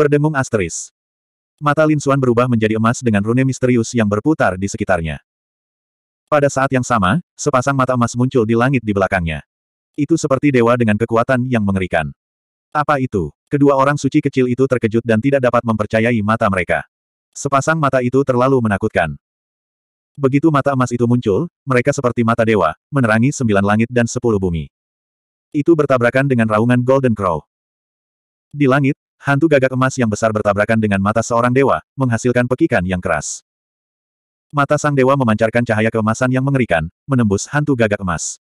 Berdengung asteris. Mata Lin Suan berubah menjadi emas dengan rune misterius yang berputar di sekitarnya. Pada saat yang sama, sepasang mata emas muncul di langit di belakangnya. Itu seperti dewa dengan kekuatan yang mengerikan. Apa itu? Kedua orang suci kecil itu terkejut dan tidak dapat mempercayai mata mereka. Sepasang mata itu terlalu menakutkan. Begitu mata emas itu muncul, mereka seperti mata dewa, menerangi sembilan langit dan sepuluh bumi. Itu bertabrakan dengan raungan Golden Crow. Di langit, Hantu gagak emas yang besar bertabrakan dengan mata seorang dewa, menghasilkan pekikan yang keras. Mata sang dewa memancarkan cahaya keemasan yang mengerikan, menembus hantu gagak emas.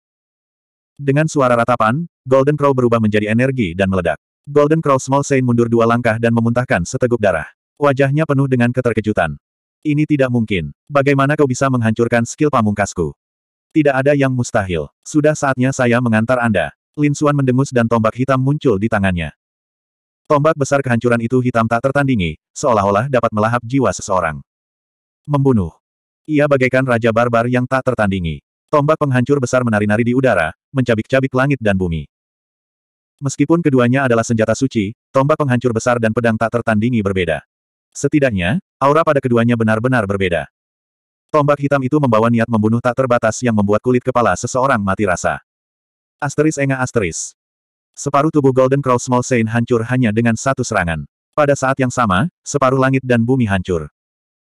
Dengan suara ratapan, Golden Crow berubah menjadi energi dan meledak. Golden Crow Small Saint mundur dua langkah dan memuntahkan seteguk darah. Wajahnya penuh dengan keterkejutan. Ini tidak mungkin. Bagaimana kau bisa menghancurkan skill pamungkasku? Tidak ada yang mustahil. Sudah saatnya saya mengantar Anda. Lin Suan mendengus dan tombak hitam muncul di tangannya. Tombak besar kehancuran itu hitam tak tertandingi, seolah-olah dapat melahap jiwa seseorang. Membunuh. Ia bagaikan raja barbar yang tak tertandingi. Tombak penghancur besar menari-nari di udara, mencabik-cabik langit dan bumi. Meskipun keduanya adalah senjata suci, tombak penghancur besar dan pedang tak tertandingi berbeda. Setidaknya, aura pada keduanya benar-benar berbeda. Tombak hitam itu membawa niat membunuh tak terbatas yang membuat kulit kepala seseorang mati rasa. Asteris enga asteris. Separuh tubuh Golden Crow Small Saint hancur hanya dengan satu serangan. Pada saat yang sama, separuh langit dan bumi hancur.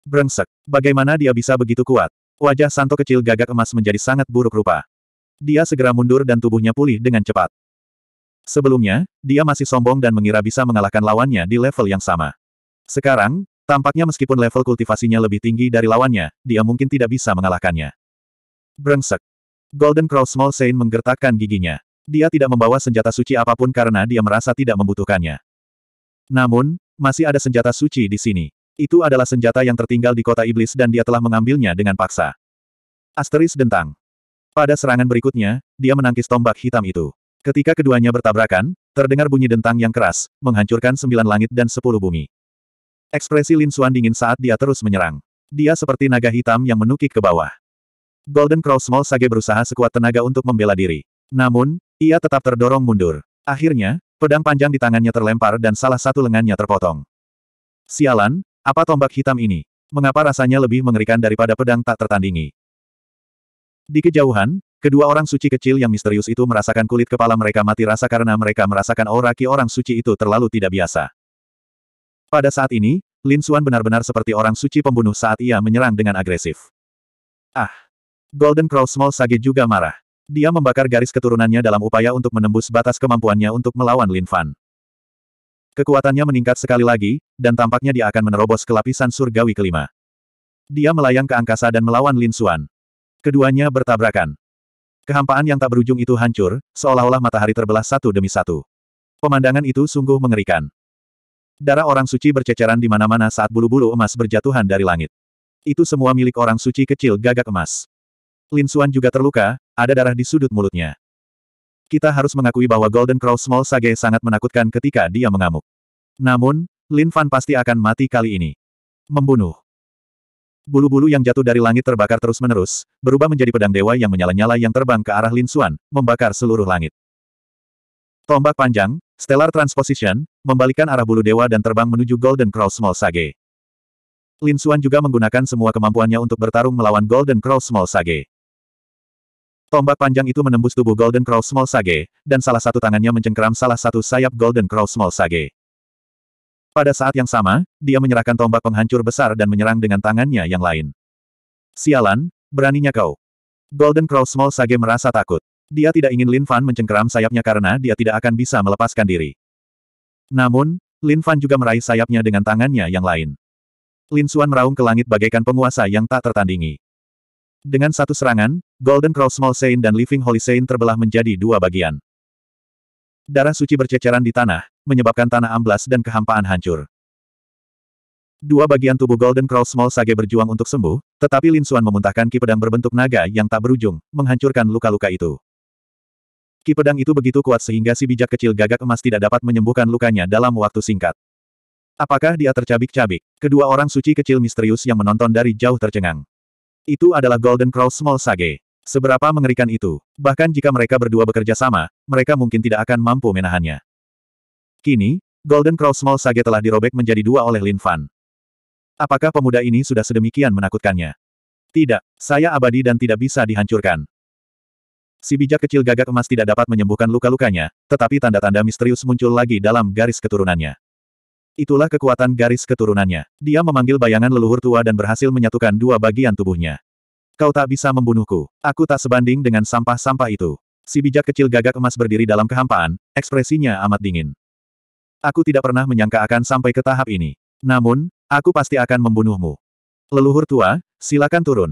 Brengsek, bagaimana dia bisa begitu kuat? Wajah Santo kecil gagak emas menjadi sangat buruk rupa. Dia segera mundur dan tubuhnya pulih dengan cepat. Sebelumnya, dia masih sombong dan mengira bisa mengalahkan lawannya di level yang sama. Sekarang, tampaknya meskipun level kultivasinya lebih tinggi dari lawannya, dia mungkin tidak bisa mengalahkannya. Brengsek. Golden Crow Small Saint menggertakkan giginya dia tidak membawa senjata suci apapun karena dia merasa tidak membutuhkannya. Namun, masih ada senjata suci di sini. Itu adalah senjata yang tertinggal di kota iblis dan dia telah mengambilnya dengan paksa. Asteris dentang. Pada serangan berikutnya, dia menangkis tombak hitam itu. Ketika keduanya bertabrakan, terdengar bunyi dentang yang keras, menghancurkan sembilan langit dan sepuluh bumi. Ekspresi Lin Xuan dingin saat dia terus menyerang. Dia seperti naga hitam yang menukik ke bawah. Golden Crow Small Sage berusaha sekuat tenaga untuk membela diri. Namun, ia tetap terdorong mundur. Akhirnya, pedang panjang di tangannya terlempar dan salah satu lengannya terpotong. Sialan, apa tombak hitam ini? Mengapa rasanya lebih mengerikan daripada pedang tak tertandingi? Di kejauhan, kedua orang suci kecil yang misterius itu merasakan kulit kepala mereka mati rasa karena mereka merasakan aura ki orang suci itu terlalu tidak biasa. Pada saat ini, Lin Suan benar-benar seperti orang suci pembunuh saat ia menyerang dengan agresif. Ah! Golden Crow Small Sage juga marah. Dia membakar garis keturunannya dalam upaya untuk menembus batas kemampuannya untuk melawan Lin Fan. Kekuatannya meningkat sekali lagi, dan tampaknya dia akan menerobos ke lapisan surgawi kelima. Dia melayang ke angkasa dan melawan Lin Xuan. Keduanya bertabrakan. Kehampaan yang tak berujung itu hancur, seolah-olah matahari terbelah satu demi satu. Pemandangan itu sungguh mengerikan. Darah orang suci berceceran di mana-mana saat bulu-bulu emas berjatuhan dari langit. Itu semua milik orang suci kecil gagak emas. Lin Xuan juga terluka, ada darah di sudut mulutnya. Kita harus mengakui bahwa Golden Crow Small Sage sangat menakutkan ketika dia mengamuk. Namun, Lin Fan pasti akan mati kali ini. Membunuh. Bulu-bulu yang jatuh dari langit terbakar terus-menerus, berubah menjadi pedang dewa yang menyala-nyala yang terbang ke arah Lin Xuan, membakar seluruh langit. Tombak panjang, Stellar Transposition, membalikan arah bulu dewa dan terbang menuju Golden Crow Small Sage. Lin Xuan juga menggunakan semua kemampuannya untuk bertarung melawan Golden Crow Small Sage. Tombak panjang itu menembus tubuh Golden Crow Small Sage, dan salah satu tangannya mencengkeram salah satu sayap Golden Crow Small Sage. Pada saat yang sama, dia menyerahkan tombak penghancur besar dan menyerang dengan tangannya yang lain. Sialan, beraninya kau. Golden Crow Small Sage merasa takut. Dia tidak ingin Lin Fan mencengkeram sayapnya karena dia tidak akan bisa melepaskan diri. Namun, Lin Fan juga meraih sayapnya dengan tangannya yang lain. Lin Xuan meraung ke langit bagaikan penguasa yang tak tertandingi. Dengan satu serangan, Golden Crow Small Saint dan Living Holy Saint terbelah menjadi dua bagian. Darah suci berceceran di tanah, menyebabkan tanah amblas dan kehampaan hancur. Dua bagian tubuh Golden Crow Small Sage berjuang untuk sembuh, tetapi Lin Suan memuntahkan ki pedang berbentuk naga yang tak berujung, menghancurkan luka-luka itu. Ki pedang itu begitu kuat sehingga si bijak kecil gagak emas tidak dapat menyembuhkan lukanya dalam waktu singkat. Apakah dia tercabik-cabik? Kedua orang suci kecil misterius yang menonton dari jauh tercengang. Itu adalah Golden Crow Small Sage. Seberapa mengerikan itu, bahkan jika mereka berdua bekerja sama, mereka mungkin tidak akan mampu menahannya. Kini, Golden Crow Small Sage telah dirobek menjadi dua oleh Lin Fan. Apakah pemuda ini sudah sedemikian menakutkannya? Tidak, saya abadi dan tidak bisa dihancurkan. Si bijak kecil gagak emas tidak dapat menyembuhkan luka-lukanya, tetapi tanda-tanda misterius muncul lagi dalam garis keturunannya. Itulah kekuatan garis keturunannya. Dia memanggil bayangan leluhur tua dan berhasil menyatukan dua bagian tubuhnya. Kau tak bisa membunuhku. Aku tak sebanding dengan sampah-sampah itu. Si bijak kecil gagak emas berdiri dalam kehampaan, ekspresinya amat dingin. Aku tidak pernah menyangka akan sampai ke tahap ini. Namun, aku pasti akan membunuhmu. Leluhur tua, silakan turun.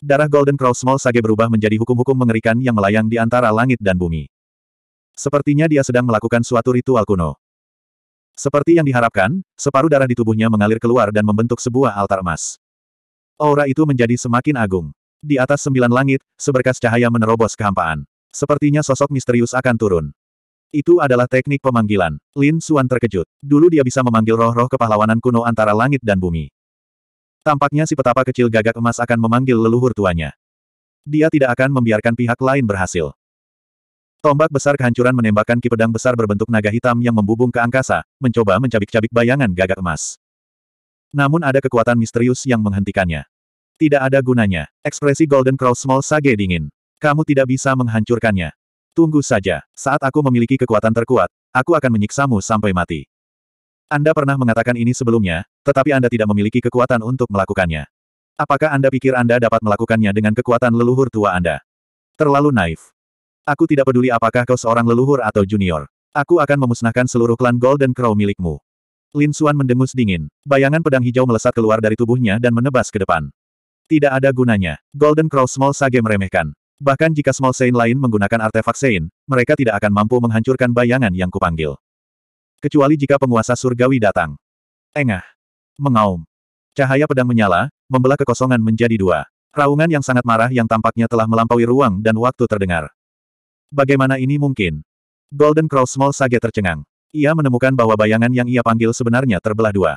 Darah Golden Crow Small Sage berubah menjadi hukum-hukum mengerikan yang melayang di antara langit dan bumi. Sepertinya dia sedang melakukan suatu ritual kuno. Seperti yang diharapkan, separuh darah di tubuhnya mengalir keluar dan membentuk sebuah altar emas. Aura itu menjadi semakin agung. Di atas sembilan langit, seberkas cahaya menerobos kehampaan. Sepertinya sosok misterius akan turun. Itu adalah teknik pemanggilan. Lin Suan terkejut. Dulu dia bisa memanggil roh-roh kepahlawanan kuno antara langit dan bumi. Tampaknya si petapa kecil gagak emas akan memanggil leluhur tuanya. Dia tidak akan membiarkan pihak lain berhasil. Tombak besar kehancuran menembakkan ki pedang besar berbentuk naga hitam yang membubung ke angkasa, mencoba mencabik-cabik bayangan gagak emas. Namun ada kekuatan misterius yang menghentikannya. Tidak ada gunanya. Ekspresi Golden Crow Small Sage dingin. Kamu tidak bisa menghancurkannya. Tunggu saja. Saat aku memiliki kekuatan terkuat, aku akan menyiksamu sampai mati. Anda pernah mengatakan ini sebelumnya, tetapi Anda tidak memiliki kekuatan untuk melakukannya. Apakah Anda pikir Anda dapat melakukannya dengan kekuatan leluhur tua Anda? Terlalu naif. Aku tidak peduli apakah kau seorang leluhur atau junior. Aku akan memusnahkan seluruh klan Golden Crow milikmu. Lin Xuan mendengus dingin. Bayangan pedang hijau melesat keluar dari tubuhnya dan menebas ke depan. Tidak ada gunanya. Golden Crow Small Sage meremehkan. Bahkan jika Small Sein lain menggunakan artefak Sein, mereka tidak akan mampu menghancurkan bayangan yang kupanggil. Kecuali jika penguasa surgawi datang. Engah. Mengaum. Cahaya pedang menyala, membelah kekosongan menjadi dua. Raungan yang sangat marah yang tampaknya telah melampaui ruang dan waktu terdengar. Bagaimana ini mungkin? Golden Crow Small Sage tercengang. Ia menemukan bahwa bayangan yang ia panggil sebenarnya terbelah dua.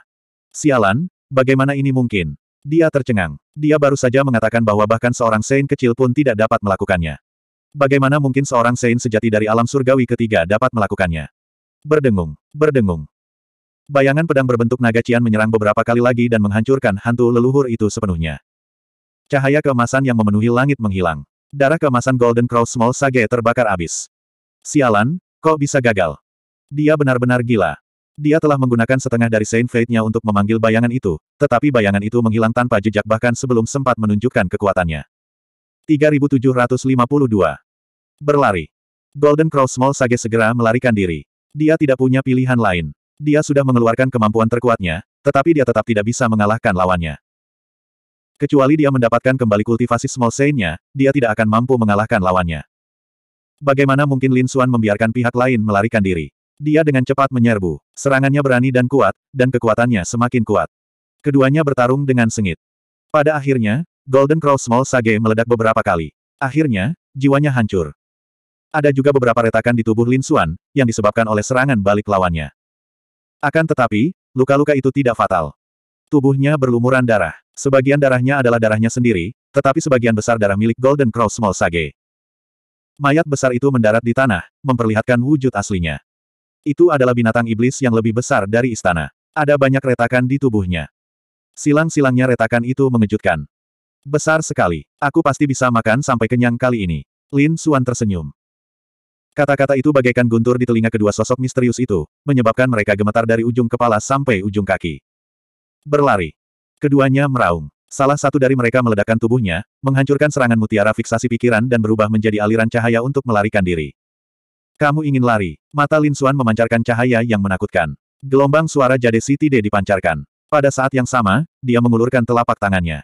Sialan, bagaimana ini mungkin? Dia tercengang. Dia baru saja mengatakan bahwa bahkan seorang Sein kecil pun tidak dapat melakukannya. Bagaimana mungkin seorang Sein sejati dari alam surgawi ketiga dapat melakukannya? Berdengung, berdengung. Bayangan pedang berbentuk naga Cian menyerang beberapa kali lagi dan menghancurkan hantu leluhur itu sepenuhnya. Cahaya keemasan yang memenuhi langit menghilang. Darah keemasan Golden Crow Small Sage terbakar abis. Sialan, kok bisa gagal? Dia benar-benar gila. Dia telah menggunakan setengah dari Saint Fate-nya untuk memanggil bayangan itu, tetapi bayangan itu menghilang tanpa jejak bahkan sebelum sempat menunjukkan kekuatannya. 3752. Berlari. Golden Crow Small Sage segera melarikan diri. Dia tidak punya pilihan lain. Dia sudah mengeluarkan kemampuan terkuatnya, tetapi dia tetap tidak bisa mengalahkan lawannya. Kecuali dia mendapatkan kembali kultivasi Small Saint-nya, dia tidak akan mampu mengalahkan lawannya. Bagaimana mungkin Lin Xuan membiarkan pihak lain melarikan diri? Dia dengan cepat menyerbu. Serangannya berani dan kuat, dan kekuatannya semakin kuat. Keduanya bertarung dengan sengit. Pada akhirnya, Golden Crow Small Sage meledak beberapa kali. Akhirnya, jiwanya hancur. Ada juga beberapa retakan di tubuh Lin Xuan, yang disebabkan oleh serangan balik lawannya. Akan tetapi, luka-luka itu tidak fatal. Tubuhnya berlumuran darah. Sebagian darahnya adalah darahnya sendiri, tetapi sebagian besar darah milik Golden Crow Small Sage. Mayat besar itu mendarat di tanah, memperlihatkan wujud aslinya. Itu adalah binatang iblis yang lebih besar dari istana. Ada banyak retakan di tubuhnya. Silang-silangnya retakan itu mengejutkan. Besar sekali. Aku pasti bisa makan sampai kenyang kali ini. Lin Suan tersenyum. Kata-kata itu bagaikan guntur di telinga kedua sosok misterius itu, menyebabkan mereka gemetar dari ujung kepala sampai ujung kaki. Berlari. Keduanya meraung. Salah satu dari mereka meledakkan tubuhnya, menghancurkan serangan mutiara fiksasi pikiran dan berubah menjadi aliran cahaya untuk melarikan diri. Kamu ingin lari. Mata Lin Xuan memancarkan cahaya yang menakutkan. Gelombang suara Jade City D dipancarkan. Pada saat yang sama, dia mengulurkan telapak tangannya.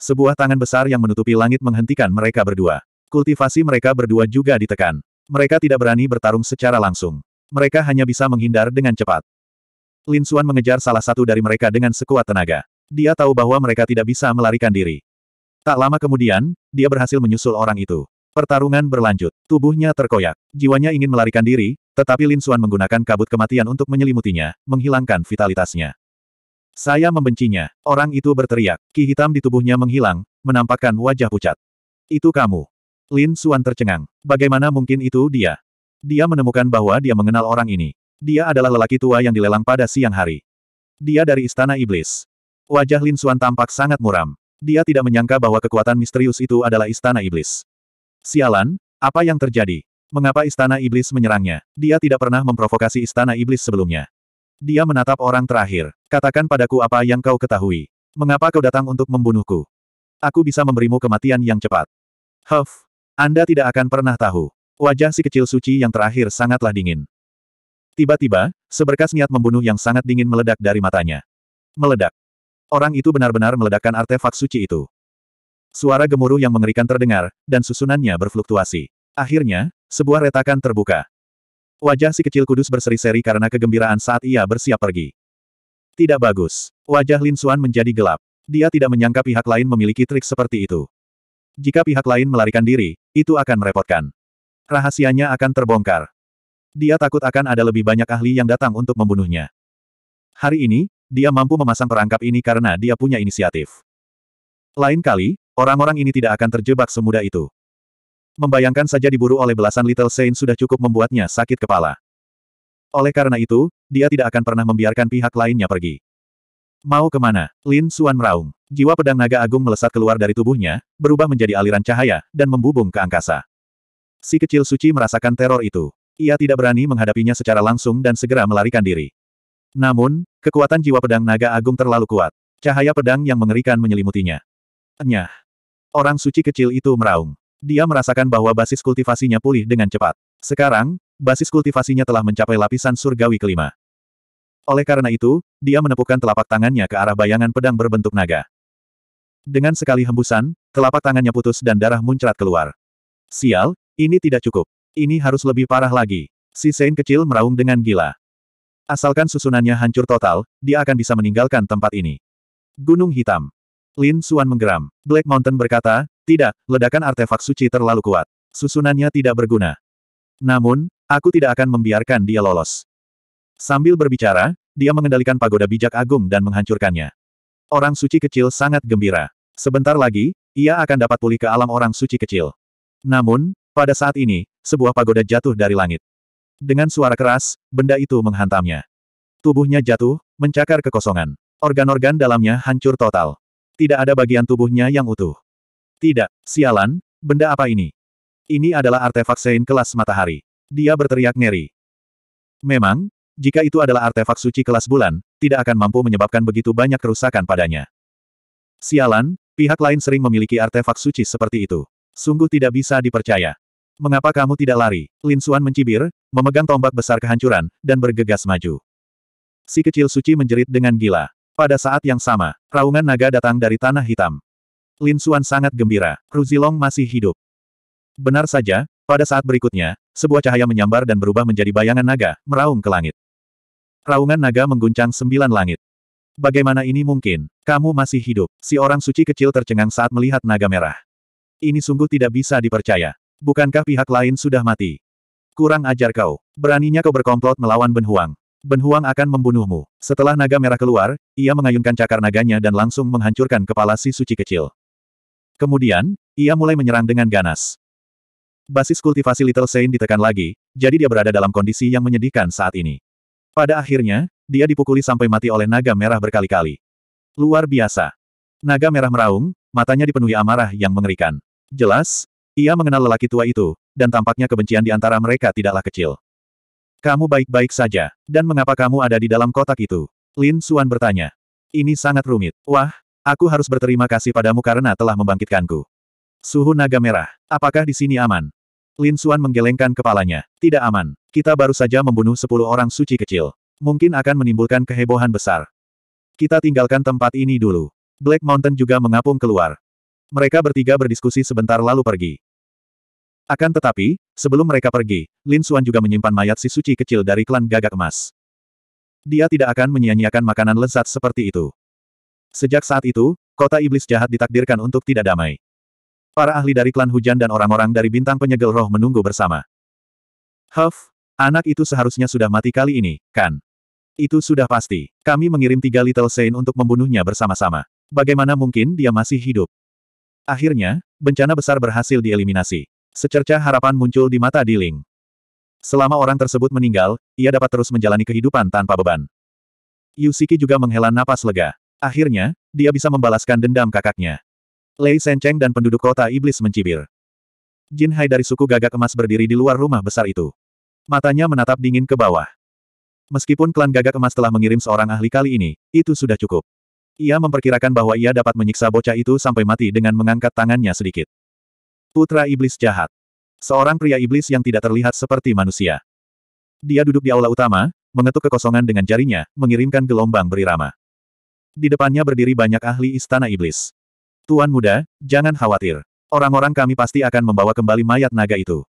Sebuah tangan besar yang menutupi langit menghentikan mereka berdua. Kultivasi mereka berdua juga ditekan. Mereka tidak berani bertarung secara langsung. Mereka hanya bisa menghindar dengan cepat. Lin Xuan mengejar salah satu dari mereka dengan sekuat tenaga. Dia tahu bahwa mereka tidak bisa melarikan diri. Tak lama kemudian, dia berhasil menyusul orang itu. Pertarungan berlanjut. Tubuhnya terkoyak. Jiwanya ingin melarikan diri, tetapi Lin Xuan menggunakan kabut kematian untuk menyelimutinya, menghilangkan vitalitasnya. Saya membencinya. Orang itu berteriak. Ki hitam di tubuhnya menghilang, menampakkan wajah pucat. Itu kamu. Lin Xuan tercengang. Bagaimana mungkin itu dia? Dia menemukan bahwa dia mengenal orang ini. Dia adalah lelaki tua yang dilelang pada siang hari. Dia dari Istana Iblis. Wajah Lin Xuan tampak sangat muram. Dia tidak menyangka bahwa kekuatan misterius itu adalah Istana Iblis. Sialan, apa yang terjadi? Mengapa istana iblis menyerangnya? Dia tidak pernah memprovokasi istana iblis sebelumnya. Dia menatap orang terakhir. Katakan padaku apa yang kau ketahui. Mengapa kau datang untuk membunuhku? Aku bisa memberimu kematian yang cepat. Huff, Anda tidak akan pernah tahu. Wajah si kecil suci yang terakhir sangatlah dingin. Tiba-tiba, seberkas niat membunuh yang sangat dingin meledak dari matanya. Meledak. Orang itu benar-benar meledakkan artefak suci itu. Suara gemuruh yang mengerikan terdengar, dan susunannya berfluktuasi. Akhirnya, sebuah retakan terbuka. Wajah si kecil kudus berseri-seri karena kegembiraan saat ia bersiap pergi. Tidak bagus. Wajah Lin Xuan menjadi gelap. Dia tidak menyangka pihak lain memiliki trik seperti itu. Jika pihak lain melarikan diri, itu akan merepotkan. Rahasianya akan terbongkar. Dia takut akan ada lebih banyak ahli yang datang untuk membunuhnya. Hari ini, dia mampu memasang perangkap ini karena dia punya inisiatif. Lain kali, Orang-orang ini tidak akan terjebak semudah itu. Membayangkan saja diburu oleh belasan Little Saint sudah cukup membuatnya sakit kepala. Oleh karena itu, dia tidak akan pernah membiarkan pihak lainnya pergi. Mau kemana? Lin Suan meraung. Jiwa pedang naga agung melesat keluar dari tubuhnya, berubah menjadi aliran cahaya, dan membubung ke angkasa. Si kecil suci merasakan teror itu. Ia tidak berani menghadapinya secara langsung dan segera melarikan diri. Namun, kekuatan jiwa pedang naga agung terlalu kuat. Cahaya pedang yang mengerikan menyelimutinya. Enyah. Orang suci kecil itu meraung. Dia merasakan bahwa basis kultivasinya pulih dengan cepat. Sekarang, basis kultivasinya telah mencapai lapisan surgawi kelima. Oleh karena itu, dia menepukkan telapak tangannya ke arah bayangan pedang berbentuk naga. Dengan sekali hembusan, telapak tangannya putus dan darah muncrat keluar. Sial, ini tidak cukup. Ini harus lebih parah lagi. Si Sein kecil meraung dengan gila. Asalkan susunannya hancur total, dia akan bisa meninggalkan tempat ini. Gunung Hitam Lin Suan menggeram. Black Mountain berkata, tidak, ledakan artefak suci terlalu kuat. Susunannya tidak berguna. Namun, aku tidak akan membiarkan dia lolos. Sambil berbicara, dia mengendalikan pagoda bijak agung dan menghancurkannya. Orang suci kecil sangat gembira. Sebentar lagi, ia akan dapat pulih ke alam orang suci kecil. Namun, pada saat ini, sebuah pagoda jatuh dari langit. Dengan suara keras, benda itu menghantamnya. Tubuhnya jatuh, mencakar kekosongan. Organ-organ dalamnya hancur total. Tidak ada bagian tubuhnya yang utuh. Tidak, sialan, benda apa ini? Ini adalah artefak Sein kelas matahari. Dia berteriak ngeri. Memang, jika itu adalah artefak suci kelas bulan, tidak akan mampu menyebabkan begitu banyak kerusakan padanya. Sialan, pihak lain sering memiliki artefak suci seperti itu. Sungguh tidak bisa dipercaya. Mengapa kamu tidak lari? Lin Suan mencibir, memegang tombak besar kehancuran, dan bergegas maju. Si kecil suci menjerit dengan gila. Pada saat yang sama, raungan naga datang dari Tanah Hitam. Lin Xuan sangat gembira, Zilong masih hidup. Benar saja, pada saat berikutnya, sebuah cahaya menyambar dan berubah menjadi bayangan naga, meraung ke langit. Raungan naga mengguncang sembilan langit. Bagaimana ini mungkin? Kamu masih hidup. Si orang suci kecil tercengang saat melihat naga merah. Ini sungguh tidak bisa dipercaya. Bukankah pihak lain sudah mati? Kurang ajar kau. Beraninya kau berkomplot melawan Ben Huang. Ben Huang akan membunuhmu. Setelah naga merah keluar, ia mengayunkan cakar naganya dan langsung menghancurkan kepala si suci kecil. Kemudian, ia mulai menyerang dengan ganas. Basis kultivasi Little Saint ditekan lagi, jadi dia berada dalam kondisi yang menyedihkan saat ini. Pada akhirnya, dia dipukuli sampai mati oleh naga merah berkali-kali. Luar biasa. Naga merah meraung, matanya dipenuhi amarah yang mengerikan. Jelas, ia mengenal lelaki tua itu, dan tampaknya kebencian di antara mereka tidaklah kecil. Kamu baik-baik saja, dan mengapa kamu ada di dalam kotak itu? Lin Xuan bertanya. Ini sangat rumit. Wah, aku harus berterima kasih padamu karena telah membangkitkanku. Suhu naga merah. Apakah di sini aman? Lin Xuan menggelengkan kepalanya. Tidak aman. Kita baru saja membunuh sepuluh orang suci kecil. Mungkin akan menimbulkan kehebohan besar. Kita tinggalkan tempat ini dulu. Black Mountain juga mengapung keluar. Mereka bertiga berdiskusi sebentar lalu pergi. Akan tetapi, sebelum mereka pergi, Lin Suan juga menyimpan mayat si suci kecil dari klan gagak emas. Dia tidak akan menyia-nyiakan makanan lezat seperti itu. Sejak saat itu, kota iblis jahat ditakdirkan untuk tidak damai. Para ahli dari klan hujan dan orang-orang dari bintang penyegel roh menunggu bersama. Huff, anak itu seharusnya sudah mati kali ini, kan? Itu sudah pasti. Kami mengirim tiga Little Saint untuk membunuhnya bersama-sama. Bagaimana mungkin dia masih hidup? Akhirnya, bencana besar berhasil dieliminasi. Secerca harapan muncul di mata Di Ling. Selama orang tersebut meninggal, ia dapat terus menjalani kehidupan tanpa beban. Yusiki juga menghela napas lega. Akhirnya, dia bisa membalaskan dendam kakaknya. Lei Sencheng dan penduduk kota iblis mencibir. Jin Hai dari suku gagak emas berdiri di luar rumah besar itu. Matanya menatap dingin ke bawah. Meskipun klan gagak emas telah mengirim seorang ahli kali ini, itu sudah cukup. Ia memperkirakan bahwa ia dapat menyiksa bocah itu sampai mati dengan mengangkat tangannya sedikit. Putra Iblis Jahat. Seorang pria iblis yang tidak terlihat seperti manusia. Dia duduk di aula utama, mengetuk kekosongan dengan jarinya, mengirimkan gelombang berirama. Di depannya berdiri banyak ahli istana iblis. Tuan muda, jangan khawatir. Orang-orang kami pasti akan membawa kembali mayat naga itu.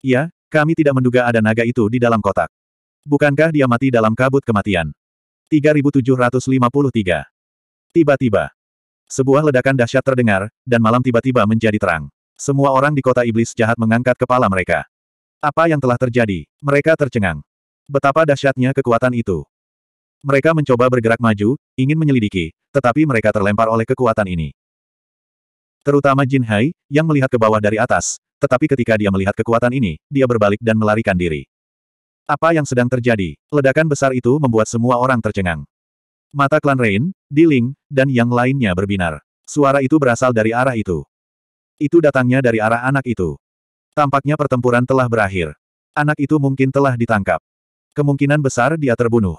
Ya, kami tidak menduga ada naga itu di dalam kotak. Bukankah dia mati dalam kabut kematian? 3753. Tiba-tiba. Sebuah ledakan dahsyat terdengar, dan malam tiba-tiba menjadi terang. Semua orang di kota iblis jahat mengangkat kepala mereka. Apa yang telah terjadi? Mereka tercengang. Betapa dahsyatnya kekuatan itu. Mereka mencoba bergerak maju, ingin menyelidiki, tetapi mereka terlempar oleh kekuatan ini. Terutama Jin Hai, yang melihat ke bawah dari atas, tetapi ketika dia melihat kekuatan ini, dia berbalik dan melarikan diri. Apa yang sedang terjadi? Ledakan besar itu membuat semua orang tercengang. Mata klan Rain, Diling, dan yang lainnya berbinar. Suara itu berasal dari arah itu. Itu datangnya dari arah anak itu. Tampaknya pertempuran telah berakhir. Anak itu mungkin telah ditangkap. Kemungkinan besar dia terbunuh.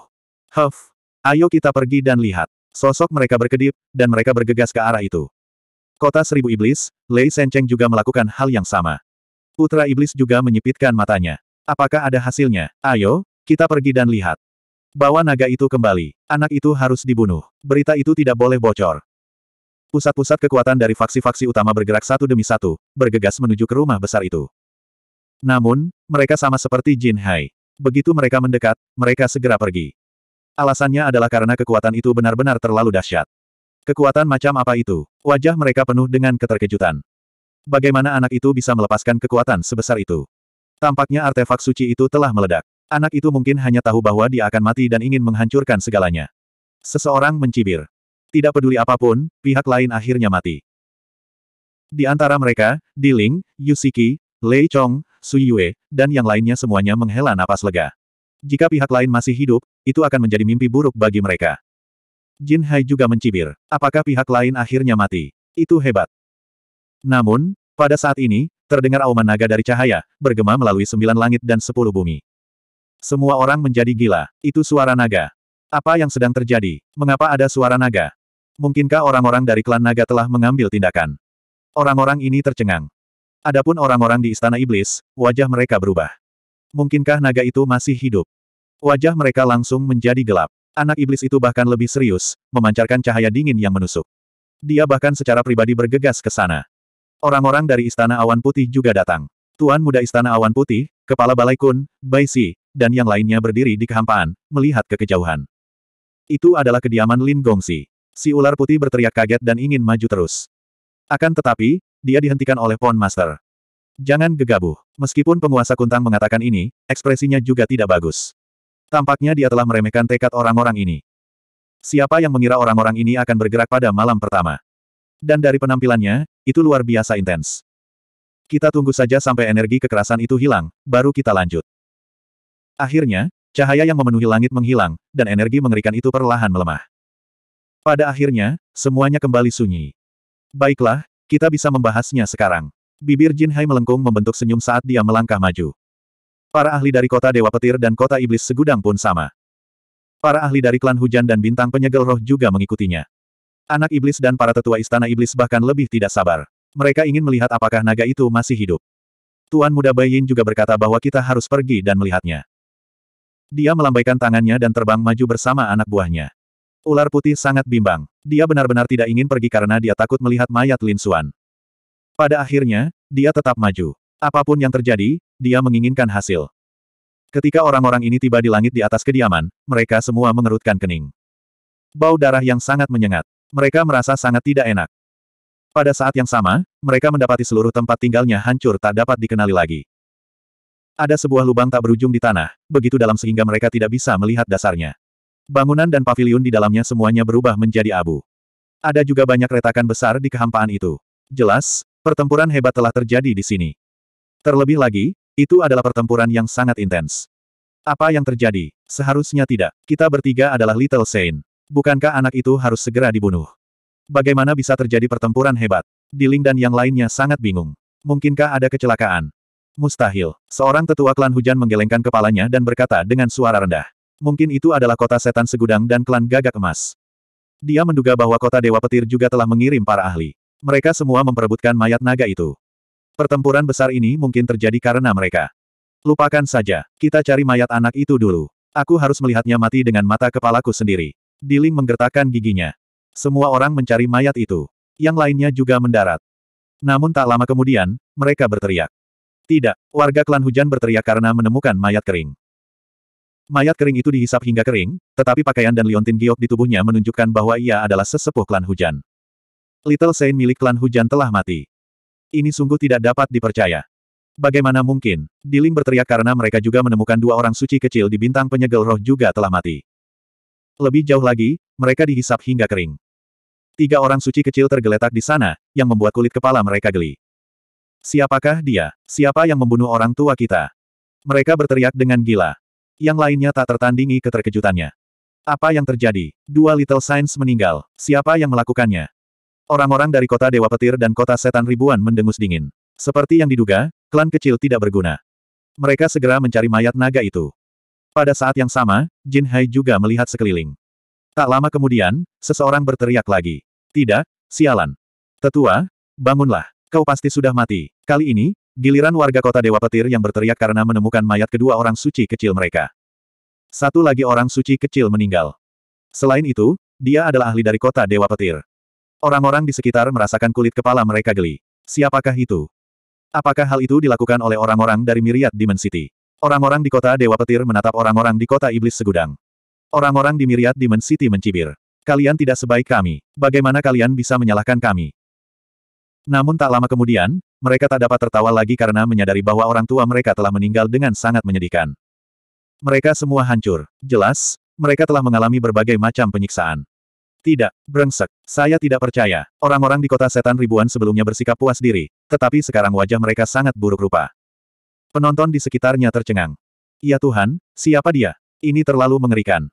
Huff. Ayo kita pergi dan lihat. Sosok mereka berkedip, dan mereka bergegas ke arah itu. Kota Seribu Iblis, Lei Sencheng juga melakukan hal yang sama. Putra Iblis juga menyipitkan matanya. Apakah ada hasilnya? Ayo, kita pergi dan lihat. Bawa naga itu kembali. Anak itu harus dibunuh. Berita itu tidak boleh bocor. Pusat-pusat kekuatan dari faksi-faksi utama bergerak satu demi satu, bergegas menuju ke rumah besar itu. Namun, mereka sama seperti Jin Hai. Begitu mereka mendekat, mereka segera pergi. Alasannya adalah karena kekuatan itu benar-benar terlalu dahsyat. Kekuatan macam apa itu? Wajah mereka penuh dengan keterkejutan. Bagaimana anak itu bisa melepaskan kekuatan sebesar itu? Tampaknya artefak suci itu telah meledak. Anak itu mungkin hanya tahu bahwa dia akan mati dan ingin menghancurkan segalanya. Seseorang mencibir. Tidak peduli apapun, pihak lain akhirnya mati. Di antara mereka, Di Diling, Yusiki, Lei Chong, Su Yue, dan yang lainnya semuanya menghela napas lega. Jika pihak lain masih hidup, itu akan menjadi mimpi buruk bagi mereka. Jin Hai juga mencibir, apakah pihak lain akhirnya mati? Itu hebat. Namun, pada saat ini, terdengar auman naga dari cahaya, bergema melalui sembilan langit dan sepuluh bumi. Semua orang menjadi gila. Itu suara naga. Apa yang sedang terjadi? Mengapa ada suara naga? Mungkinkah orang-orang dari klan naga telah mengambil tindakan? Orang-orang ini tercengang. Adapun orang-orang di Istana Iblis, wajah mereka berubah. Mungkinkah naga itu masih hidup? Wajah mereka langsung menjadi gelap. Anak iblis itu bahkan lebih serius, memancarkan cahaya dingin yang menusuk. Dia bahkan secara pribadi bergegas ke sana. Orang-orang dari Istana Awan Putih juga datang. Tuan muda Istana Awan Putih, Kepala Balai Kun, Bai Si, dan yang lainnya berdiri di kehampaan, melihat ke kejauhan. Itu adalah kediaman Lin Gongsi. Si ular putih berteriak kaget dan ingin maju terus. Akan tetapi, dia dihentikan oleh Pond Master. Jangan gegabah. Meskipun penguasa kuntang mengatakan ini, ekspresinya juga tidak bagus. Tampaknya dia telah meremehkan tekad orang-orang ini. Siapa yang mengira orang-orang ini akan bergerak pada malam pertama? Dan dari penampilannya, itu luar biasa intens. Kita tunggu saja sampai energi kekerasan itu hilang, baru kita lanjut. Akhirnya, cahaya yang memenuhi langit menghilang, dan energi mengerikan itu perlahan melemah. Pada akhirnya, semuanya kembali sunyi. Baiklah, kita bisa membahasnya sekarang. Bibir Jin Hai melengkung membentuk senyum saat dia melangkah maju. Para ahli dari kota Dewa Petir dan kota Iblis Segudang pun sama. Para ahli dari klan Hujan dan Bintang Penyegel Roh juga mengikutinya. Anak Iblis dan para tetua Istana Iblis bahkan lebih tidak sabar. Mereka ingin melihat apakah naga itu masih hidup. Tuan Muda Bai Yin juga berkata bahwa kita harus pergi dan melihatnya. Dia melambaikan tangannya dan terbang maju bersama anak buahnya. Ular putih sangat bimbang. Dia benar-benar tidak ingin pergi karena dia takut melihat mayat Lin Suan. Pada akhirnya, dia tetap maju. Apapun yang terjadi, dia menginginkan hasil. Ketika orang-orang ini tiba di langit di atas kediaman, mereka semua mengerutkan kening. Bau darah yang sangat menyengat. Mereka merasa sangat tidak enak. Pada saat yang sama, mereka mendapati seluruh tempat tinggalnya hancur tak dapat dikenali lagi. Ada sebuah lubang tak berujung di tanah, begitu dalam sehingga mereka tidak bisa melihat dasarnya. Bangunan dan pavilion di dalamnya semuanya berubah menjadi abu. Ada juga banyak retakan besar di kehampaan itu. Jelas, pertempuran hebat telah terjadi di sini. Terlebih lagi, itu adalah pertempuran yang sangat intens. Apa yang terjadi? Seharusnya tidak. Kita bertiga adalah Little Saint. Bukankah anak itu harus segera dibunuh? Bagaimana bisa terjadi pertempuran hebat? Diling dan yang lainnya sangat bingung. Mungkinkah ada kecelakaan? Mustahil. Seorang tetua klan hujan menggelengkan kepalanya dan berkata dengan suara rendah. Mungkin itu adalah kota setan segudang dan klan gagak emas. Dia menduga bahwa kota Dewa Petir juga telah mengirim para ahli. Mereka semua memperebutkan mayat naga itu. Pertempuran besar ini mungkin terjadi karena mereka. Lupakan saja, kita cari mayat anak itu dulu. Aku harus melihatnya mati dengan mata kepalaku sendiri. Diling menggertakkan giginya. Semua orang mencari mayat itu. Yang lainnya juga mendarat. Namun tak lama kemudian, mereka berteriak. Tidak, warga klan hujan berteriak karena menemukan mayat kering. Mayat kering itu dihisap hingga kering, tetapi pakaian dan liontin giok di tubuhnya menunjukkan bahwa ia adalah sesepuh klan hujan. Little Saint milik klan hujan telah mati. Ini sungguh tidak dapat dipercaya. Bagaimana mungkin? Diling berteriak karena mereka juga menemukan dua orang suci kecil di bintang penyegel roh juga telah mati. Lebih jauh lagi, mereka dihisap hingga kering. Tiga orang suci kecil tergeletak di sana, yang membuat kulit kepala mereka geli. Siapakah dia? Siapa yang membunuh orang tua kita? Mereka berteriak dengan gila. Yang lainnya tak tertandingi keterkejutannya. Apa yang terjadi? Dua Little Saints meninggal. Siapa yang melakukannya? Orang-orang dari kota Dewa Petir dan kota Setan Ribuan mendengus dingin. Seperti yang diduga, klan kecil tidak berguna. Mereka segera mencari mayat naga itu. Pada saat yang sama, Jin Hai juga melihat sekeliling. Tak lama kemudian, seseorang berteriak lagi. Tidak, sialan. Tetua, bangunlah. Kau pasti sudah mati. Kali ini, Giliran warga kota Dewa Petir yang berteriak karena menemukan mayat kedua orang suci kecil mereka. Satu lagi orang suci kecil meninggal. Selain itu, dia adalah ahli dari kota Dewa Petir. Orang-orang di sekitar merasakan kulit kepala mereka geli. Siapakah itu? Apakah hal itu dilakukan oleh orang-orang dari Myriad City? Orang-orang di kota Dewa Petir menatap orang-orang di kota Iblis Segudang. Orang-orang di Myriad City mencibir. Kalian tidak sebaik kami. Bagaimana kalian bisa menyalahkan kami? Namun tak lama kemudian, mereka tak dapat tertawa lagi karena menyadari bahwa orang tua mereka telah meninggal dengan sangat menyedihkan. Mereka semua hancur. Jelas, mereka telah mengalami berbagai macam penyiksaan. Tidak, brengsek, saya tidak percaya. Orang-orang di kota setan ribuan sebelumnya bersikap puas diri, tetapi sekarang wajah mereka sangat buruk rupa. Penonton di sekitarnya tercengang. Ya Tuhan, siapa dia? Ini terlalu mengerikan.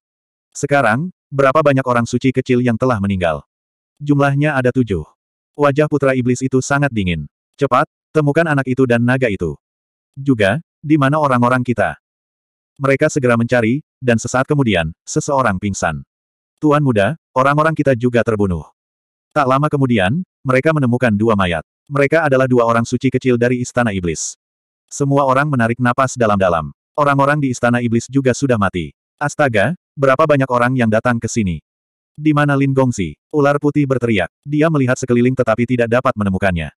Sekarang, berapa banyak orang suci kecil yang telah meninggal? Jumlahnya ada tujuh. Wajah putra iblis itu sangat dingin. Cepat, temukan anak itu dan naga itu. Juga, di mana orang-orang kita? Mereka segera mencari, dan sesaat kemudian, seseorang pingsan. Tuan muda, orang-orang kita juga terbunuh. Tak lama kemudian, mereka menemukan dua mayat. Mereka adalah dua orang suci kecil dari Istana Iblis. Semua orang menarik napas dalam-dalam. Orang-orang di Istana Iblis juga sudah mati. Astaga, berapa banyak orang yang datang ke sini? Di mana Lin Gongzi? Ular putih berteriak. Dia melihat sekeliling tetapi tidak dapat menemukannya.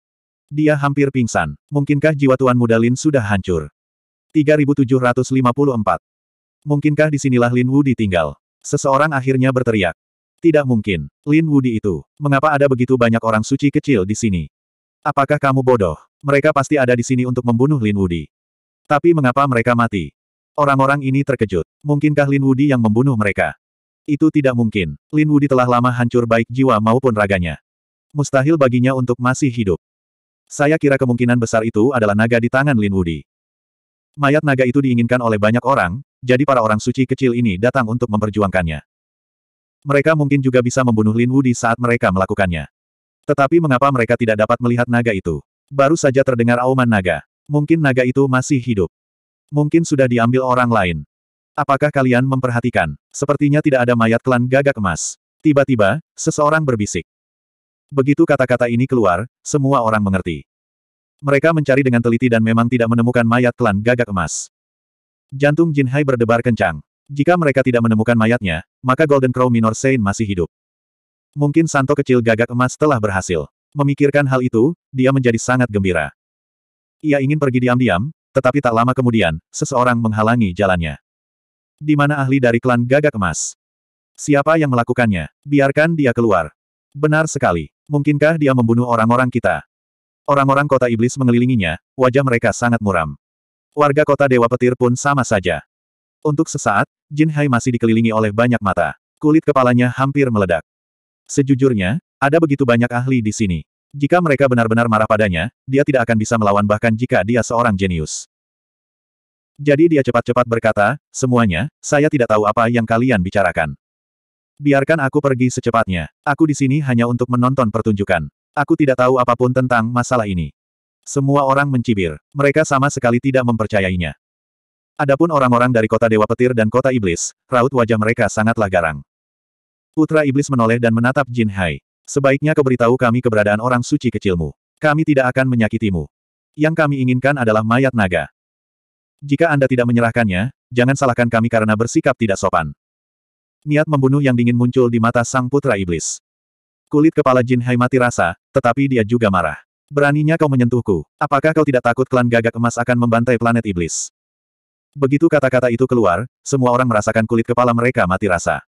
Dia hampir pingsan. Mungkinkah jiwa Tuan Muda Lin sudah hancur? 3754. Mungkinkah disinilah Lin Wu ditinggal? Seseorang akhirnya berteriak. Tidak mungkin. Lin Wu di itu. Mengapa ada begitu banyak orang suci kecil di sini? Apakah kamu bodoh? Mereka pasti ada di sini untuk membunuh Lin Wudi. Tapi mengapa mereka mati? Orang-orang ini terkejut. Mungkinkah Lin Wudi yang membunuh mereka? Itu tidak mungkin. Lin Wudi telah lama hancur baik jiwa maupun raganya. Mustahil baginya untuk masih hidup. Saya kira kemungkinan besar itu adalah naga di tangan Lin Wudi. Mayat naga itu diinginkan oleh banyak orang, jadi para orang suci kecil ini datang untuk memperjuangkannya. Mereka mungkin juga bisa membunuh Lin Wudi saat mereka melakukannya. Tetapi mengapa mereka tidak dapat melihat naga itu? Baru saja terdengar auman naga. Mungkin naga itu masih hidup. Mungkin sudah diambil orang lain. Apakah kalian memperhatikan? Sepertinya tidak ada mayat klan gagak emas. Tiba-tiba, seseorang berbisik. Begitu kata-kata ini keluar, semua orang mengerti. Mereka mencari dengan teliti dan memang tidak menemukan mayat klan gagak emas. Jantung Jin Hai berdebar kencang. Jika mereka tidak menemukan mayatnya, maka Golden Crow Minor Saint masih hidup. Mungkin Santo kecil gagak emas telah berhasil. Memikirkan hal itu, dia menjadi sangat gembira. Ia ingin pergi diam-diam, tetapi tak lama kemudian, seseorang menghalangi jalannya. Di mana ahli dari klan gagak emas? Siapa yang melakukannya? Biarkan dia keluar. Benar sekali. Mungkinkah dia membunuh orang-orang kita? Orang-orang kota iblis mengelilinginya, wajah mereka sangat muram. Warga kota Dewa Petir pun sama saja. Untuk sesaat, Jin Hai masih dikelilingi oleh banyak mata. Kulit kepalanya hampir meledak. Sejujurnya, ada begitu banyak ahli di sini. Jika mereka benar-benar marah padanya, dia tidak akan bisa melawan bahkan jika dia seorang jenius. Jadi dia cepat-cepat berkata, semuanya, saya tidak tahu apa yang kalian bicarakan. Biarkan aku pergi secepatnya. Aku di sini hanya untuk menonton pertunjukan. Aku tidak tahu apapun tentang masalah ini. Semua orang mencibir. Mereka sama sekali tidak mempercayainya. Adapun orang-orang dari kota Dewa Petir dan kota Iblis, raut wajah mereka sangatlah garang. Putra Iblis menoleh dan menatap Jin Hai. Sebaiknya kau beritahu kami keberadaan orang suci kecilmu. Kami tidak akan menyakitimu. Yang kami inginkan adalah mayat naga. Jika Anda tidak menyerahkannya, jangan salahkan kami karena bersikap tidak sopan niat membunuh yang dingin muncul di mata sang putra iblis. Kulit kepala Jin Hai mati rasa, tetapi dia juga marah. Beraninya kau menyentuhku. Apakah kau tidak takut klan gagak emas akan membantai planet iblis? Begitu kata-kata itu keluar, semua orang merasakan kulit kepala mereka mati rasa.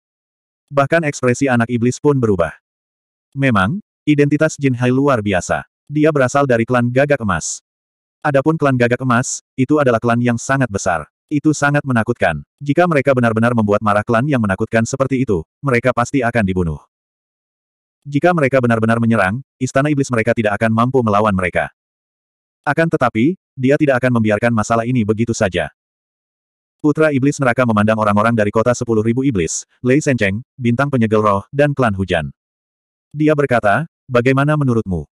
Bahkan ekspresi anak iblis pun berubah. Memang, identitas Jin Hai luar biasa. Dia berasal dari klan gagak emas. Adapun klan gagak emas, itu adalah klan yang sangat besar. Itu sangat menakutkan. Jika mereka benar-benar membuat marah klan yang menakutkan seperti itu, mereka pasti akan dibunuh. Jika mereka benar-benar menyerang, istana iblis mereka tidak akan mampu melawan mereka. Akan tetapi, dia tidak akan membiarkan masalah ini begitu saja. Putra Iblis Neraka memandang orang-orang dari kota 10.000 iblis, Lei Sencheng, Bintang Penyegel Roh, dan Klan Hujan. Dia berkata, bagaimana menurutmu?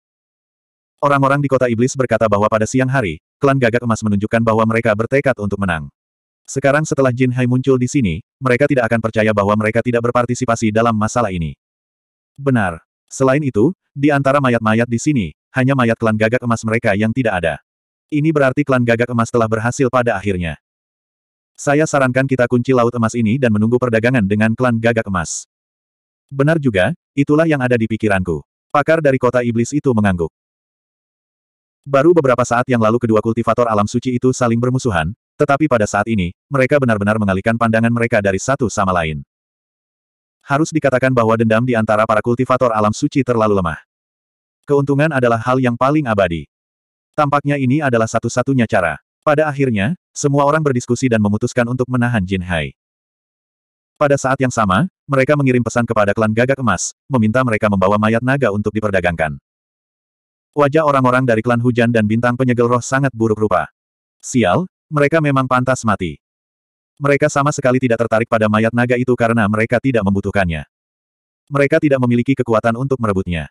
Orang-orang di kota Iblis berkata bahwa pada siang hari, Klan Gagak Emas menunjukkan bahwa mereka bertekad untuk menang. Sekarang setelah Jin Hai muncul di sini, mereka tidak akan percaya bahwa mereka tidak berpartisipasi dalam masalah ini. Benar. Selain itu, di antara mayat-mayat di sini, hanya mayat klan gagak emas mereka yang tidak ada. Ini berarti klan gagak emas telah berhasil pada akhirnya. Saya sarankan kita kunci laut emas ini dan menunggu perdagangan dengan klan gagak emas. Benar juga, itulah yang ada di pikiranku. Pakar dari kota iblis itu mengangguk. Baru beberapa saat yang lalu kedua kultivator alam suci itu saling bermusuhan, tetapi pada saat ini, mereka benar-benar mengalihkan pandangan mereka dari satu sama lain. Harus dikatakan bahwa dendam di antara para kultivator alam suci terlalu lemah. Keuntungan adalah hal yang paling abadi. Tampaknya ini adalah satu-satunya cara. Pada akhirnya, semua orang berdiskusi dan memutuskan untuk menahan Jin Hai. Pada saat yang sama, mereka mengirim pesan kepada klan gagak emas, meminta mereka membawa mayat naga untuk diperdagangkan. Wajah orang-orang dari klan hujan dan bintang penyegel roh sangat buruk rupa. Sial, mereka memang pantas mati. Mereka sama sekali tidak tertarik pada mayat naga itu karena mereka tidak membutuhkannya. Mereka tidak memiliki kekuatan untuk merebutnya.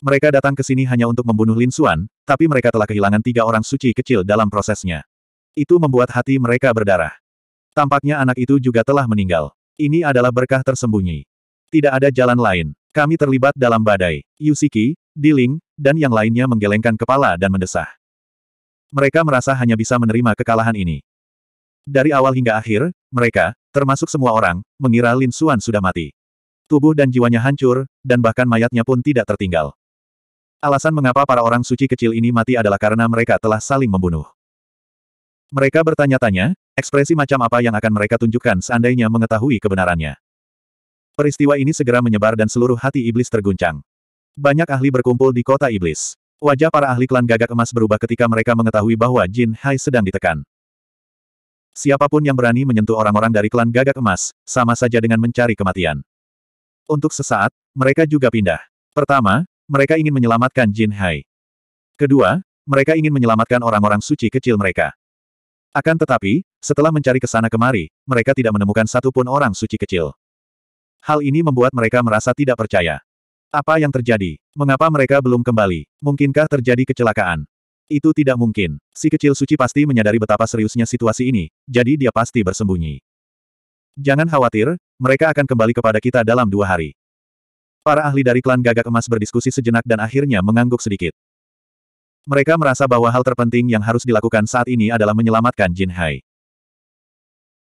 Mereka datang ke sini hanya untuk membunuh Lin Suan, tapi mereka telah kehilangan tiga orang suci kecil dalam prosesnya. Itu membuat hati mereka berdarah. Tampaknya anak itu juga telah meninggal. Ini adalah berkah tersembunyi. Tidak ada jalan lain. Kami terlibat dalam badai. Yusiki, Diling, dan yang lainnya menggelengkan kepala dan mendesah. Mereka merasa hanya bisa menerima kekalahan ini. Dari awal hingga akhir, mereka, termasuk semua orang, mengira Lin Suan sudah mati. Tubuh dan jiwanya hancur, dan bahkan mayatnya pun tidak tertinggal. Alasan mengapa para orang suci kecil ini mati adalah karena mereka telah saling membunuh. Mereka bertanya-tanya, ekspresi macam apa yang akan mereka tunjukkan seandainya mengetahui kebenarannya. Peristiwa ini segera menyebar dan seluruh hati iblis terguncang. Banyak ahli berkumpul di kota iblis. Wajah para ahli klan gagak emas berubah ketika mereka mengetahui bahwa Jin Hai sedang ditekan. Siapapun yang berani menyentuh orang-orang dari klan gagak emas, sama saja dengan mencari kematian. Untuk sesaat, mereka juga pindah. Pertama, mereka ingin menyelamatkan Jin Hai. Kedua, mereka ingin menyelamatkan orang-orang suci kecil mereka. Akan tetapi, setelah mencari ke sana kemari, mereka tidak menemukan satupun orang suci kecil. Hal ini membuat mereka merasa tidak percaya. Apa yang terjadi? Mengapa mereka belum kembali? Mungkinkah terjadi kecelakaan? Itu tidak mungkin. Si kecil suci pasti menyadari betapa seriusnya situasi ini, jadi dia pasti bersembunyi. Jangan khawatir, mereka akan kembali kepada kita dalam dua hari. Para ahli dari klan gagak emas berdiskusi sejenak dan akhirnya mengangguk sedikit. Mereka merasa bahwa hal terpenting yang harus dilakukan saat ini adalah menyelamatkan Jin Hai.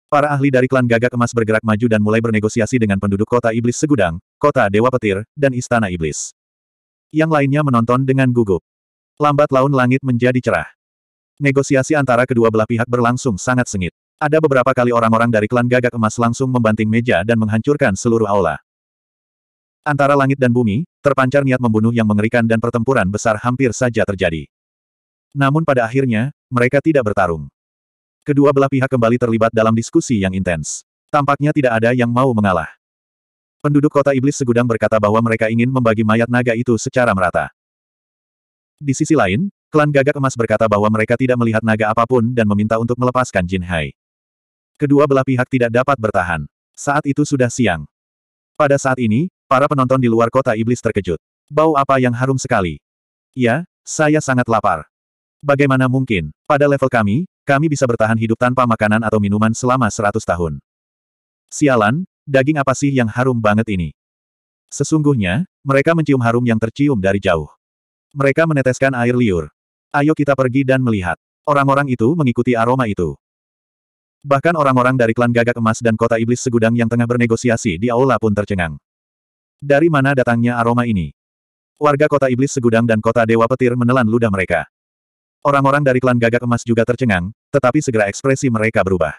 Para ahli dari klan gagak emas bergerak maju dan mulai bernegosiasi dengan penduduk kota iblis segudang, kota dewa petir, dan istana iblis. Yang lainnya menonton dengan gugup. Lambat laun langit menjadi cerah. Negosiasi antara kedua belah pihak berlangsung sangat sengit. Ada beberapa kali orang-orang dari klan gagak emas langsung membanting meja dan menghancurkan seluruh aula. Antara langit dan bumi, terpancar niat membunuh yang mengerikan dan pertempuran besar hampir saja terjadi. Namun pada akhirnya, mereka tidak bertarung. Kedua belah pihak kembali terlibat dalam diskusi yang intens. Tampaknya tidak ada yang mau mengalah. Penduduk kota iblis segudang berkata bahwa mereka ingin membagi mayat naga itu secara merata. Di sisi lain, klan gagak emas berkata bahwa mereka tidak melihat naga apapun dan meminta untuk melepaskan Jin Hai. Kedua belah pihak tidak dapat bertahan. Saat itu sudah siang. Pada saat ini, para penonton di luar kota iblis terkejut. Bau apa yang harum sekali. Ya, saya sangat lapar. Bagaimana mungkin, pada level kami, kami bisa bertahan hidup tanpa makanan atau minuman selama seratus tahun. Sialan, daging apa sih yang harum banget ini? Sesungguhnya, mereka mencium harum yang tercium dari jauh. Mereka meneteskan air liur. Ayo kita pergi dan melihat. Orang-orang itu mengikuti aroma itu. Bahkan orang-orang dari klan gagak emas dan kota iblis segudang yang tengah bernegosiasi di aula pun tercengang. Dari mana datangnya aroma ini? Warga kota iblis segudang dan kota dewa petir menelan ludah mereka. Orang-orang dari klan gagak emas juga tercengang, tetapi segera ekspresi mereka berubah.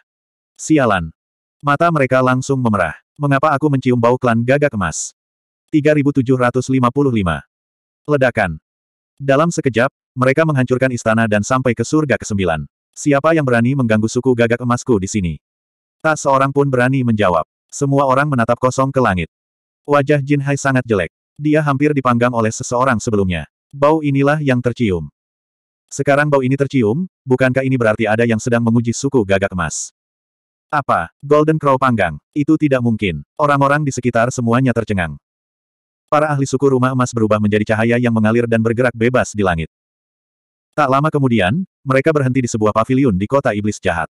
Sialan. Mata mereka langsung memerah. Mengapa aku mencium bau klan gagak emas? 3755. Ledakan. Dalam sekejap, mereka menghancurkan istana dan sampai ke surga ke-9. Siapa yang berani mengganggu suku gagak emasku di sini? Tak seorang pun berani menjawab. Semua orang menatap kosong ke langit. Wajah Jin Hai sangat jelek. Dia hampir dipanggang oleh seseorang sebelumnya. Bau inilah yang tercium. Sekarang bau ini tercium, bukankah ini berarti ada yang sedang menguji suku gagak emas? Apa? Golden Crow panggang? Itu tidak mungkin. Orang-orang di sekitar semuanya tercengang. Para ahli suku rumah emas berubah menjadi cahaya yang mengalir dan bergerak bebas di langit. Tak lama kemudian, mereka berhenti di sebuah paviliun di kota iblis jahat.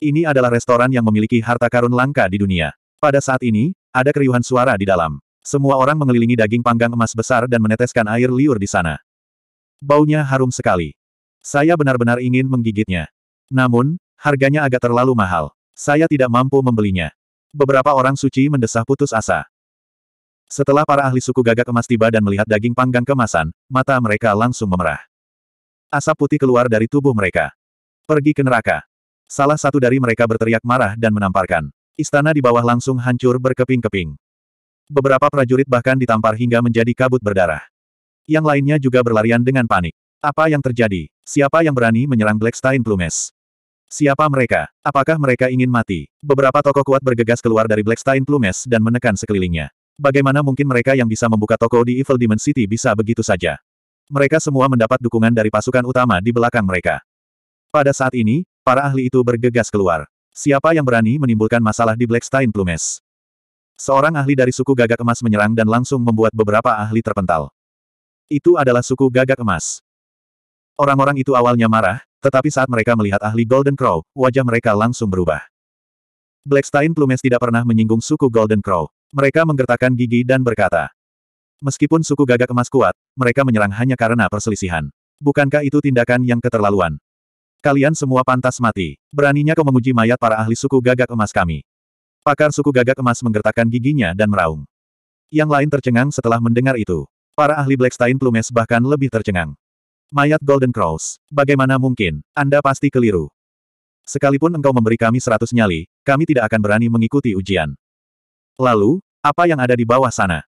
Ini adalah restoran yang memiliki harta karun langka di dunia. Pada saat ini, ada keriuhan suara di dalam. Semua orang mengelilingi daging panggang emas besar dan meneteskan air liur di sana. Baunya harum sekali. Saya benar-benar ingin menggigitnya. Namun, harganya agak terlalu mahal. Saya tidak mampu membelinya. Beberapa orang suci mendesah putus asa. Setelah para ahli suku gagak emas tiba dan melihat daging panggang kemasan, mata mereka langsung memerah. Asap putih keluar dari tubuh mereka. Pergi ke neraka. Salah satu dari mereka berteriak marah dan menamparkan. Istana di bawah langsung hancur berkeping-keping. Beberapa prajurit bahkan ditampar hingga menjadi kabut berdarah. Yang lainnya juga berlarian dengan panik. Apa yang terjadi? Siapa yang berani menyerang Blackstein Plumes? Siapa mereka? Apakah mereka ingin mati? Beberapa toko kuat bergegas keluar dari Blackstein Plumes dan menekan sekelilingnya. Bagaimana mungkin mereka yang bisa membuka toko di Evil Demon City bisa begitu saja? Mereka semua mendapat dukungan dari pasukan utama di belakang mereka. Pada saat ini, para ahli itu bergegas keluar. Siapa yang berani menimbulkan masalah di Blackstein Plumes? Seorang ahli dari suku gagak emas menyerang dan langsung membuat beberapa ahli terpental. Itu adalah suku gagak emas. Orang-orang itu awalnya marah, tetapi saat mereka melihat ahli Golden Crow, wajah mereka langsung berubah. Blackstein Plumes tidak pernah menyinggung suku Golden Crow. Mereka menggertakkan gigi dan berkata, Meskipun suku gagak emas kuat, mereka menyerang hanya karena perselisihan. Bukankah itu tindakan yang keterlaluan? Kalian semua pantas mati. Beraninya kau menguji mayat para ahli suku gagak emas kami. Pakar suku gagak emas menggertakkan giginya dan meraung. Yang lain tercengang setelah mendengar itu. Para ahli Blackstein Plumes bahkan lebih tercengang. Mayat Golden Cross. Bagaimana mungkin? Anda pasti keliru. Sekalipun engkau memberi kami seratus nyali, kami tidak akan berani mengikuti ujian. Lalu, apa yang ada di bawah sana?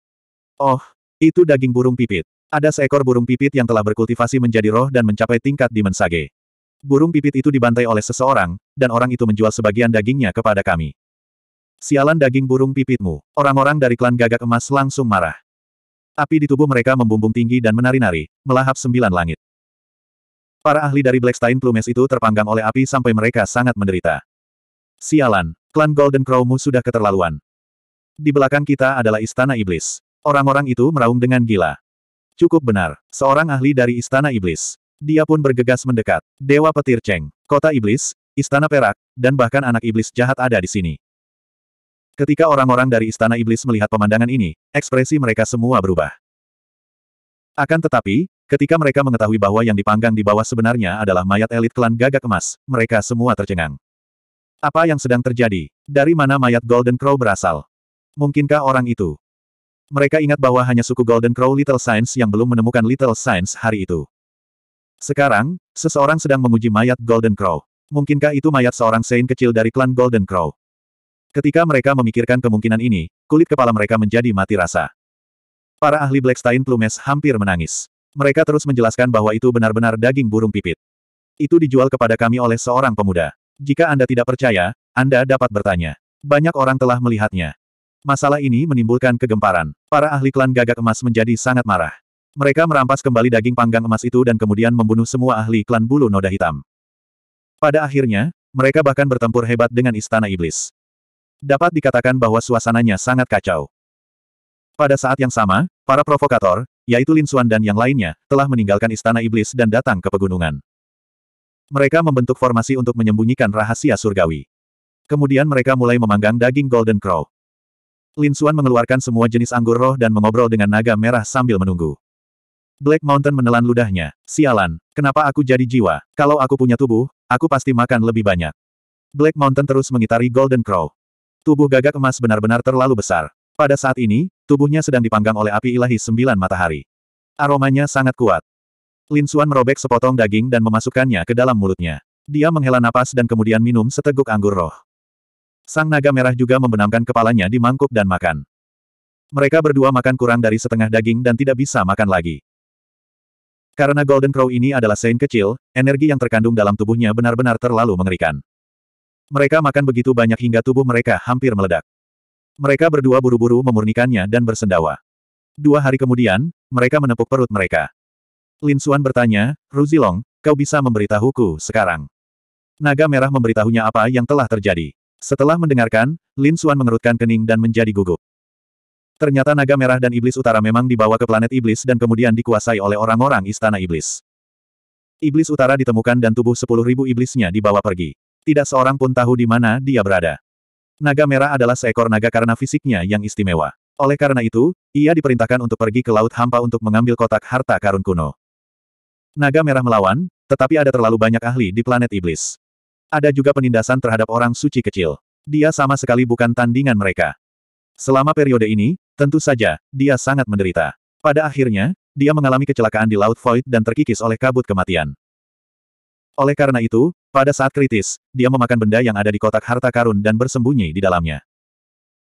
Oh, itu daging burung pipit. Ada seekor burung pipit yang telah berkultivasi menjadi roh dan mencapai tingkat di mensage. Burung pipit itu dibantai oleh seseorang, dan orang itu menjual sebagian dagingnya kepada kami. Sialan daging burung pipitmu. Orang-orang dari klan gagak emas langsung marah. Api di tubuh mereka membumbung tinggi dan menari-nari, melahap sembilan langit. Para ahli dari Blackstein Plumes itu terpanggang oleh api sampai mereka sangat menderita. Sialan, klan Golden Crowmu sudah keterlaluan. Di belakang kita adalah Istana Iblis. Orang-orang itu meraung dengan gila. Cukup benar, seorang ahli dari Istana Iblis. Dia pun bergegas mendekat. Dewa Petir Cheng, Kota Iblis, Istana Perak, dan bahkan anak iblis jahat ada di sini. Ketika orang-orang dari Istana Iblis melihat pemandangan ini, ekspresi mereka semua berubah. Akan tetapi, ketika mereka mengetahui bahwa yang dipanggang di bawah sebenarnya adalah mayat elit klan gagak emas, mereka semua tercengang. Apa yang sedang terjadi? Dari mana mayat Golden Crow berasal? Mungkinkah orang itu? Mereka ingat bahwa hanya suku Golden Crow Little Science yang belum menemukan Little Science hari itu. Sekarang, seseorang sedang menguji mayat Golden Crow. Mungkinkah itu mayat seorang Saint kecil dari klan Golden Crow? Ketika mereka memikirkan kemungkinan ini, kulit kepala mereka menjadi mati rasa. Para ahli Blackstein Plumes hampir menangis. Mereka terus menjelaskan bahwa itu benar-benar daging burung pipit. Itu dijual kepada kami oleh seorang pemuda. Jika Anda tidak percaya, Anda dapat bertanya. Banyak orang telah melihatnya. Masalah ini menimbulkan kegemparan. Para ahli klan gagak emas menjadi sangat marah. Mereka merampas kembali daging panggang emas itu dan kemudian membunuh semua ahli klan bulu noda hitam. Pada akhirnya, mereka bahkan bertempur hebat dengan Istana Iblis dapat dikatakan bahwa suasananya sangat kacau. Pada saat yang sama, para provokator, yaitu Lin Xuan dan yang lainnya, telah meninggalkan Istana Iblis dan datang ke pegunungan. Mereka membentuk formasi untuk menyembunyikan rahasia surgawi. Kemudian mereka mulai memanggang daging Golden Crow. Lin Xuan mengeluarkan semua jenis anggur roh dan mengobrol dengan naga merah sambil menunggu. Black Mountain menelan ludahnya. Sialan, kenapa aku jadi jiwa? Kalau aku punya tubuh, aku pasti makan lebih banyak. Black Mountain terus mengitari Golden Crow. Tubuh gagak emas benar-benar terlalu besar. Pada saat ini, tubuhnya sedang dipanggang oleh api ilahi sembilan matahari. Aromanya sangat kuat. Lin Xuan merobek sepotong daging dan memasukkannya ke dalam mulutnya. Dia menghela napas dan kemudian minum seteguk anggur roh. Sang naga merah juga membenamkan kepalanya di mangkuk dan makan. Mereka berdua makan kurang dari setengah daging dan tidak bisa makan lagi. Karena Golden Crow ini adalah sein kecil, energi yang terkandung dalam tubuhnya benar-benar terlalu mengerikan. Mereka makan begitu banyak hingga tubuh mereka hampir meledak. Mereka berdua buru-buru memurnikannya dan bersendawa. Dua hari kemudian, mereka menepuk perut mereka. Lin Xuan bertanya, Ruzilong, kau bisa memberitahuku sekarang. Naga merah memberitahunya apa yang telah terjadi. Setelah mendengarkan, Lin Xuan mengerutkan kening dan menjadi gugup. Ternyata naga merah dan iblis utara memang dibawa ke planet iblis dan kemudian dikuasai oleh orang-orang istana iblis. Iblis utara ditemukan dan tubuh sepuluh ribu iblisnya dibawa pergi. Tidak seorang pun tahu di mana dia berada. Naga merah adalah seekor naga karena fisiknya yang istimewa. Oleh karena itu, ia diperintahkan untuk pergi ke Laut Hampa untuk mengambil kotak harta karun kuno. Naga merah melawan, tetapi ada terlalu banyak ahli di planet iblis. Ada juga penindasan terhadap orang suci kecil. Dia sama sekali bukan tandingan mereka. Selama periode ini, tentu saja, dia sangat menderita. Pada akhirnya, dia mengalami kecelakaan di Laut Void dan terkikis oleh kabut kematian. Oleh karena itu, pada saat kritis, dia memakan benda yang ada di kotak harta karun dan bersembunyi di dalamnya.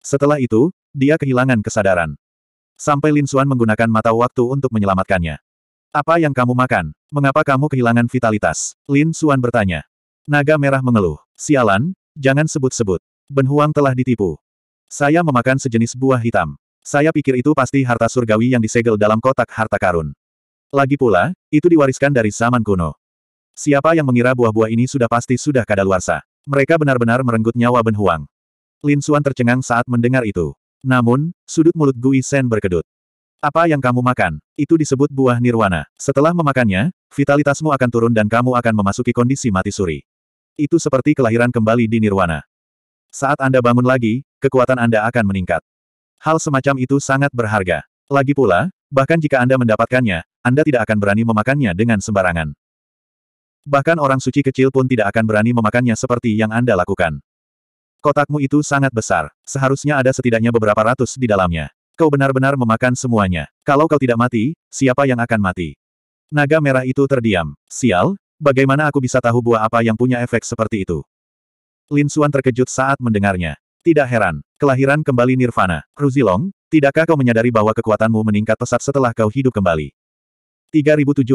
Setelah itu, dia kehilangan kesadaran. Sampai Lin Xuan menggunakan mata waktu untuk menyelamatkannya. Apa yang kamu makan? Mengapa kamu kehilangan vitalitas? Lin Xuan bertanya. Naga merah mengeluh. Sialan, jangan sebut-sebut. Ben Huang telah ditipu. Saya memakan sejenis buah hitam. Saya pikir itu pasti harta surgawi yang disegel dalam kotak harta karun. Lagi pula, itu diwariskan dari zaman kuno. Siapa yang mengira buah-buah ini sudah pasti sudah kadaluarsa. Mereka benar-benar merenggut nyawa Ben Huang. Lin Xuan tercengang saat mendengar itu. Namun, sudut mulut Gui Sen berkedut. Apa yang kamu makan? Itu disebut buah nirwana. Setelah memakannya, vitalitasmu akan turun dan kamu akan memasuki kondisi mati suri. Itu seperti kelahiran kembali di nirwana. Saat Anda bangun lagi, kekuatan Anda akan meningkat. Hal semacam itu sangat berharga. Lagi pula, bahkan jika Anda mendapatkannya, Anda tidak akan berani memakannya dengan sembarangan. Bahkan orang suci kecil pun tidak akan berani memakannya seperti yang Anda lakukan. Kotakmu itu sangat besar. Seharusnya ada setidaknya beberapa ratus di dalamnya. Kau benar-benar memakan semuanya. Kalau kau tidak mati, siapa yang akan mati? Naga merah itu terdiam. Sial, bagaimana aku bisa tahu buah apa yang punya efek seperti itu? Lin Xuan terkejut saat mendengarnya. Tidak heran, kelahiran kembali Nirvana. Ruzilong, tidakkah kau menyadari bahwa kekuatanmu meningkat pesat setelah kau hidup kembali? 3756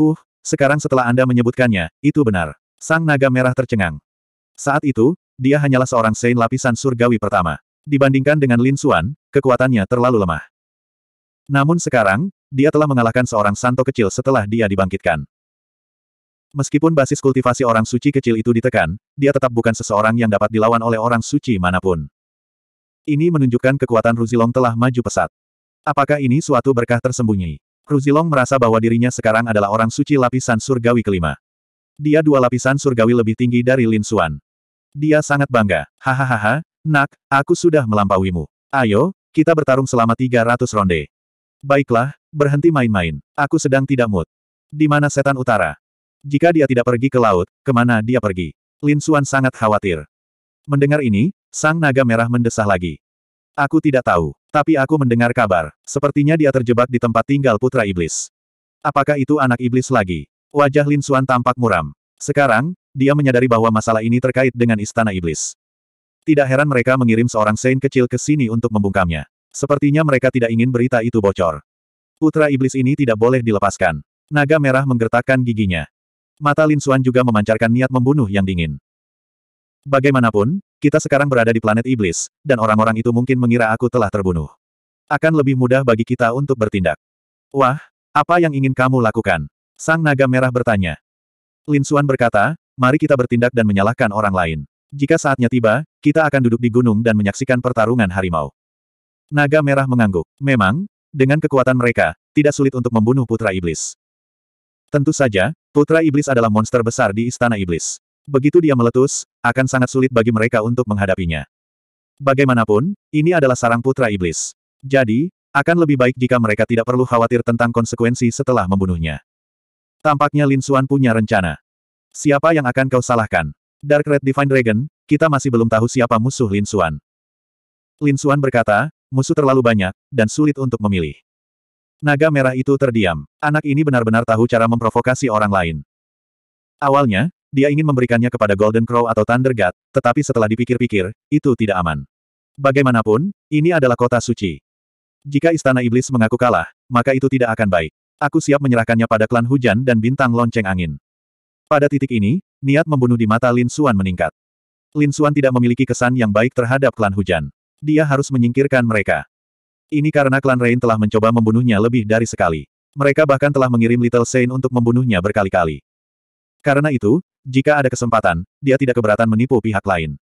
Huh, sekarang setelah Anda menyebutkannya, itu benar. Sang naga merah tercengang. Saat itu, dia hanyalah seorang Sein lapisan surgawi pertama. Dibandingkan dengan Lin Xuan, kekuatannya terlalu lemah. Namun sekarang, dia telah mengalahkan seorang santo kecil setelah dia dibangkitkan. Meskipun basis kultivasi orang suci kecil itu ditekan, dia tetap bukan seseorang yang dapat dilawan oleh orang suci manapun. Ini menunjukkan kekuatan Ruzilong telah maju pesat. Apakah ini suatu berkah tersembunyi? Ruzilong merasa bahwa dirinya sekarang adalah orang suci lapisan surgawi kelima. Dia dua lapisan surgawi lebih tinggi dari Lin Xuan. Dia sangat bangga. Hahaha, nak, aku sudah melampauimu. Ayo, kita bertarung selama 300 ronde. Baiklah, berhenti main-main. Aku sedang tidak mood. Di mana setan utara? Jika dia tidak pergi ke laut, kemana dia pergi? Lin Xuan sangat khawatir. Mendengar ini, sang naga merah mendesah lagi. Aku tidak tahu. Tapi aku mendengar kabar, sepertinya dia terjebak di tempat tinggal putra iblis. Apakah itu anak iblis lagi? Wajah Lin Xuan tampak muram. Sekarang, dia menyadari bahwa masalah ini terkait dengan istana iblis. Tidak heran mereka mengirim seorang sen kecil ke sini untuk membungkamnya. Sepertinya mereka tidak ingin berita itu bocor. Putra iblis ini tidak boleh dilepaskan. Naga merah menggertakkan giginya. Mata Lin Xuan juga memancarkan niat membunuh yang dingin. Bagaimanapun, kita sekarang berada di planet iblis, dan orang-orang itu mungkin mengira aku telah terbunuh. Akan lebih mudah bagi kita untuk bertindak. Wah, apa yang ingin kamu lakukan? Sang naga merah bertanya. Lin Xuan berkata, mari kita bertindak dan menyalahkan orang lain. Jika saatnya tiba, kita akan duduk di gunung dan menyaksikan pertarungan harimau. Naga merah mengangguk. Memang, dengan kekuatan mereka, tidak sulit untuk membunuh putra iblis. Tentu saja, putra iblis adalah monster besar di istana iblis. Begitu dia meletus, akan sangat sulit bagi mereka untuk menghadapinya. Bagaimanapun, ini adalah sarang putra iblis. Jadi, akan lebih baik jika mereka tidak perlu khawatir tentang konsekuensi setelah membunuhnya. Tampaknya Lin Xuan punya rencana. Siapa yang akan kau salahkan? Dark Red Divine Dragon, kita masih belum tahu siapa musuh Lin Xuan. Lin Xuan berkata, musuh terlalu banyak, dan sulit untuk memilih. Naga merah itu terdiam. Anak ini benar-benar tahu cara memprovokasi orang lain. Awalnya, dia ingin memberikannya kepada Golden Crow atau Thunder God, tetapi setelah dipikir-pikir, itu tidak aman. Bagaimanapun, ini adalah kota suci. Jika Istana Iblis mengaku kalah, maka itu tidak akan baik. Aku siap menyerahkannya pada klan hujan dan bintang lonceng angin. Pada titik ini, niat membunuh di mata Lin Xuan meningkat. Lin Xuan tidak memiliki kesan yang baik terhadap klan hujan. Dia harus menyingkirkan mereka. Ini karena klan Rain telah mencoba membunuhnya lebih dari sekali. Mereka bahkan telah mengirim Little Saint untuk membunuhnya berkali-kali. Karena itu, jika ada kesempatan, dia tidak keberatan menipu pihak lain.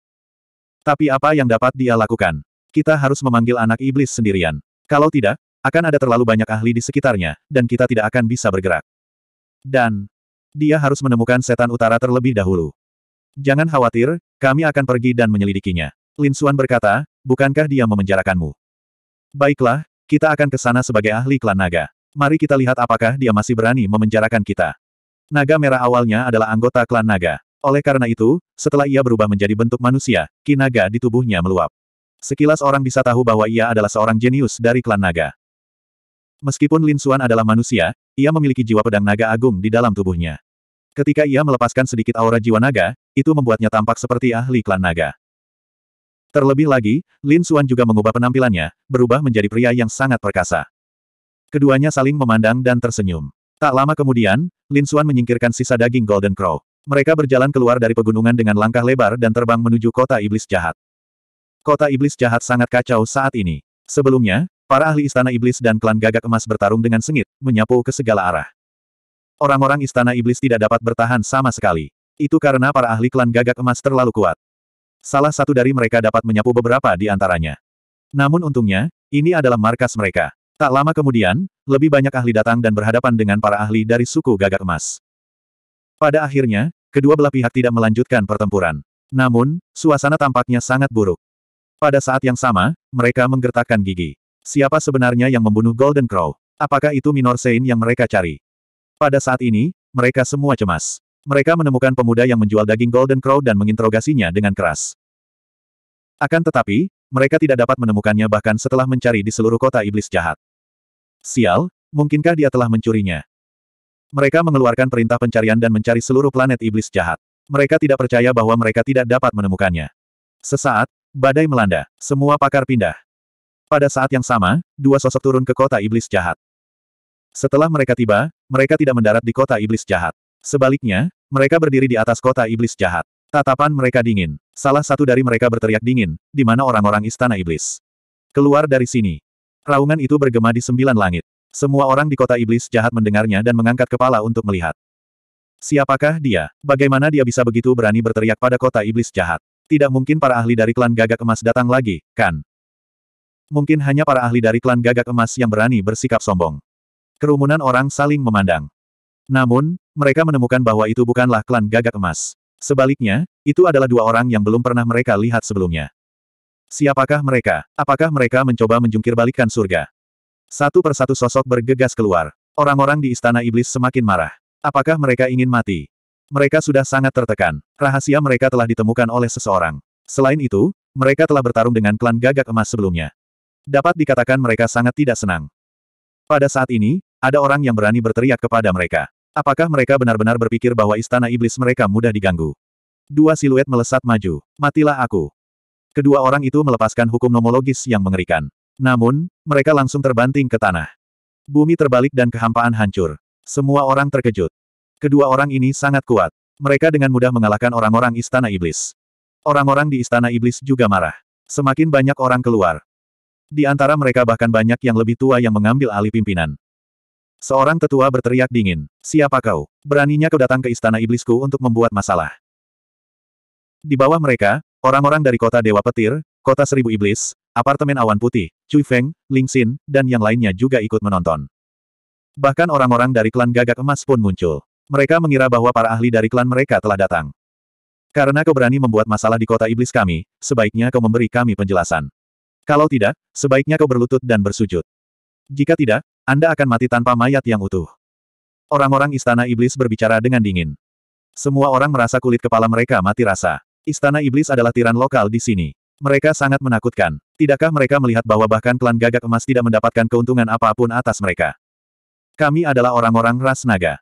Tapi apa yang dapat dia lakukan? Kita harus memanggil anak iblis sendirian. Kalau tidak, akan ada terlalu banyak ahli di sekitarnya, dan kita tidak akan bisa bergerak. Dan, dia harus menemukan setan utara terlebih dahulu. Jangan khawatir, kami akan pergi dan menyelidikinya. Lin Xuan berkata, bukankah dia memenjarakanmu? Baiklah, kita akan ke sana sebagai ahli klan naga. Mari kita lihat apakah dia masih berani memenjarakan kita. Naga merah awalnya adalah anggota klan naga. Oleh karena itu, setelah ia berubah menjadi bentuk manusia, ki naga di tubuhnya meluap. Sekilas orang bisa tahu bahwa ia adalah seorang jenius dari klan naga. Meskipun Lin Xuan adalah manusia, ia memiliki jiwa pedang naga agung di dalam tubuhnya. Ketika ia melepaskan sedikit aura jiwa naga, itu membuatnya tampak seperti ahli klan naga. Terlebih lagi, Lin Xuan juga mengubah penampilannya, berubah menjadi pria yang sangat perkasa. Keduanya saling memandang dan tersenyum. Tak lama kemudian, Lin Xuan menyingkirkan sisa daging Golden Crow. Mereka berjalan keluar dari pegunungan dengan langkah lebar dan terbang menuju kota iblis jahat. Kota iblis jahat sangat kacau saat ini. Sebelumnya, para ahli istana iblis dan klan gagak emas bertarung dengan sengit, menyapu ke segala arah. Orang-orang istana iblis tidak dapat bertahan sama sekali. Itu karena para ahli klan gagak emas terlalu kuat. Salah satu dari mereka dapat menyapu beberapa di antaranya. Namun untungnya, ini adalah markas mereka. Tak lama kemudian, lebih banyak ahli datang dan berhadapan dengan para ahli dari suku gagak emas. Pada akhirnya, kedua belah pihak tidak melanjutkan pertempuran. Namun, suasana tampaknya sangat buruk. Pada saat yang sama, mereka menggertakkan gigi. Siapa sebenarnya yang membunuh Golden Crow? Apakah itu Minor Sein yang mereka cari? Pada saat ini, mereka semua cemas. Mereka menemukan pemuda yang menjual daging Golden Crow dan menginterogasinya dengan keras. Akan tetapi, mereka tidak dapat menemukannya bahkan setelah mencari di seluruh kota iblis jahat. Sial, mungkinkah dia telah mencurinya? Mereka mengeluarkan perintah pencarian dan mencari seluruh planet iblis jahat. Mereka tidak percaya bahwa mereka tidak dapat menemukannya. Sesaat, badai melanda. Semua pakar pindah. Pada saat yang sama, dua sosok turun ke kota iblis jahat. Setelah mereka tiba, mereka tidak mendarat di kota iblis jahat. Sebaliknya, mereka berdiri di atas kota iblis jahat. Tatapan mereka dingin. Salah satu dari mereka berteriak dingin, di mana orang-orang istana iblis. Keluar dari sini. Raungan itu bergema di sembilan langit. Semua orang di kota iblis jahat mendengarnya dan mengangkat kepala untuk melihat. Siapakah dia? Bagaimana dia bisa begitu berani berteriak pada kota iblis jahat? Tidak mungkin para ahli dari klan gagak emas datang lagi, kan? Mungkin hanya para ahli dari klan gagak emas yang berani bersikap sombong. Kerumunan orang saling memandang. Namun, mereka menemukan bahwa itu bukanlah klan gagak emas. Sebaliknya, itu adalah dua orang yang belum pernah mereka lihat sebelumnya. Siapakah mereka? Apakah mereka mencoba menjungkir surga? Satu persatu sosok bergegas keluar. Orang-orang di istana iblis semakin marah. Apakah mereka ingin mati? Mereka sudah sangat tertekan. Rahasia mereka telah ditemukan oleh seseorang. Selain itu, mereka telah bertarung dengan klan gagak emas sebelumnya. Dapat dikatakan mereka sangat tidak senang. Pada saat ini, ada orang yang berani berteriak kepada mereka. Apakah mereka benar-benar berpikir bahwa istana iblis mereka mudah diganggu? Dua siluet melesat maju. Matilah aku. Kedua orang itu melepaskan hukum nomologis yang mengerikan. Namun, mereka langsung terbanting ke tanah. Bumi terbalik dan kehampaan hancur. Semua orang terkejut. Kedua orang ini sangat kuat. Mereka dengan mudah mengalahkan orang-orang Istana Iblis. Orang-orang di Istana Iblis juga marah. Semakin banyak orang keluar. Di antara mereka bahkan banyak yang lebih tua yang mengambil alih pimpinan. Seorang tetua berteriak dingin. Siapa kau? Beraninya kau datang ke Istana Iblisku untuk membuat masalah. Di bawah mereka, Orang-orang dari kota Dewa Petir, kota Seribu Iblis, apartemen Awan Putih, Cui Feng, Ling Xin, dan yang lainnya juga ikut menonton. Bahkan orang-orang dari klan gagak emas pun muncul. Mereka mengira bahwa para ahli dari klan mereka telah datang. Karena kau berani membuat masalah di kota iblis kami, sebaiknya kau memberi kami penjelasan. Kalau tidak, sebaiknya kau berlutut dan bersujud. Jika tidak, Anda akan mati tanpa mayat yang utuh. Orang-orang istana iblis berbicara dengan dingin. Semua orang merasa kulit kepala mereka mati rasa. Istana Iblis adalah tiran lokal di sini. Mereka sangat menakutkan. Tidakkah mereka melihat bahwa bahkan klan gagak emas tidak mendapatkan keuntungan apapun atas mereka? Kami adalah orang-orang ras naga.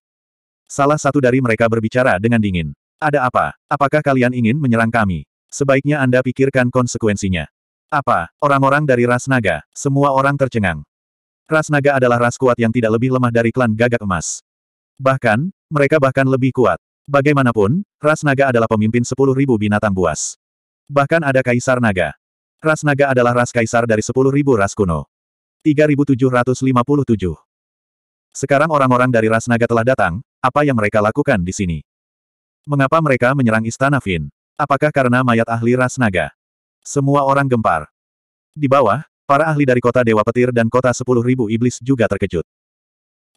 Salah satu dari mereka berbicara dengan dingin. Ada apa? Apakah kalian ingin menyerang kami? Sebaiknya Anda pikirkan konsekuensinya. Apa? Orang-orang dari ras naga, semua orang tercengang. Ras naga adalah ras kuat yang tidak lebih lemah dari klan gagak emas. Bahkan, mereka bahkan lebih kuat. Bagaimanapun, ras naga adalah pemimpin sepuluh ribu binatang buas. Bahkan ada kaisar naga. Ras naga adalah ras kaisar dari sepuluh ribu ras kuno. 3757. Sekarang orang-orang dari ras naga telah datang, apa yang mereka lakukan di sini? Mengapa mereka menyerang istana Fin? Apakah karena mayat ahli ras naga? Semua orang gempar. Di bawah, para ahli dari kota Dewa Petir dan kota sepuluh ribu Iblis juga terkejut.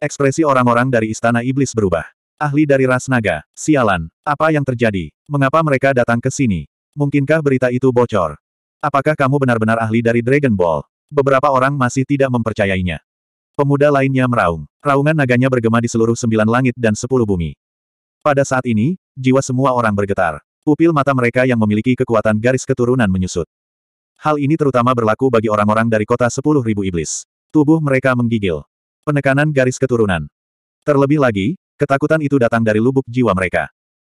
Ekspresi orang-orang dari istana Iblis berubah ahli dari ras naga. Sialan, apa yang terjadi? Mengapa mereka datang ke sini? Mungkinkah berita itu bocor? Apakah kamu benar-benar ahli dari Dragon Ball? Beberapa orang masih tidak mempercayainya. Pemuda lainnya meraung. Raungan naganya bergema di seluruh sembilan langit dan sepuluh bumi. Pada saat ini, jiwa semua orang bergetar. Pupil mata mereka yang memiliki kekuatan garis keturunan menyusut. Hal ini terutama berlaku bagi orang-orang dari kota sepuluh ribu iblis. Tubuh mereka menggigil. Penekanan garis keturunan. Terlebih lagi, Ketakutan itu datang dari lubuk jiwa mereka.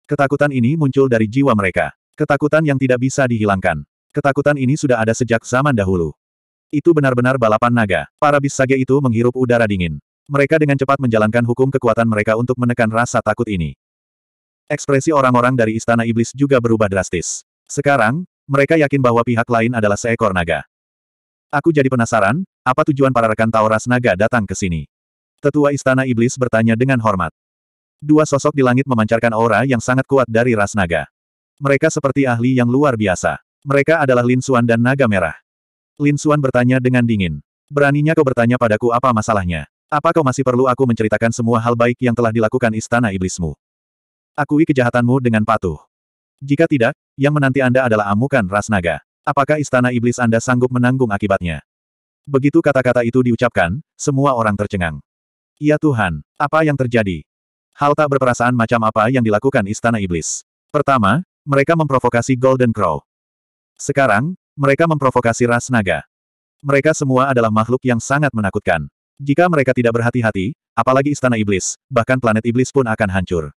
Ketakutan ini muncul dari jiwa mereka. Ketakutan yang tidak bisa dihilangkan. Ketakutan ini sudah ada sejak zaman dahulu. Itu benar-benar balapan naga. Para bis sage itu menghirup udara dingin. Mereka dengan cepat menjalankan hukum kekuatan mereka untuk menekan rasa takut ini. Ekspresi orang-orang dari Istana Iblis juga berubah drastis. Sekarang, mereka yakin bahwa pihak lain adalah seekor naga. Aku jadi penasaran, apa tujuan para rekan Tauras naga datang ke sini? Tetua Istana Iblis bertanya dengan hormat. Dua sosok di langit memancarkan aura yang sangat kuat dari ras naga. Mereka seperti ahli yang luar biasa. Mereka adalah Lin Xuan dan Naga Merah. Lin Xuan bertanya dengan dingin. Beraninya kau bertanya padaku apa masalahnya? Apa kau masih perlu aku menceritakan semua hal baik yang telah dilakukan istana iblismu? Akui kejahatanmu dengan patuh. Jika tidak, yang menanti Anda adalah amukan ras naga. Apakah istana iblis Anda sanggup menanggung akibatnya? Begitu kata-kata itu diucapkan, semua orang tercengang. Ya Tuhan, apa yang terjadi? hal tak berperasaan macam apa yang dilakukan Istana Iblis. Pertama, mereka memprovokasi Golden Crow. Sekarang, mereka memprovokasi ras naga. Mereka semua adalah makhluk yang sangat menakutkan. Jika mereka tidak berhati-hati, apalagi Istana Iblis, bahkan planet Iblis pun akan hancur.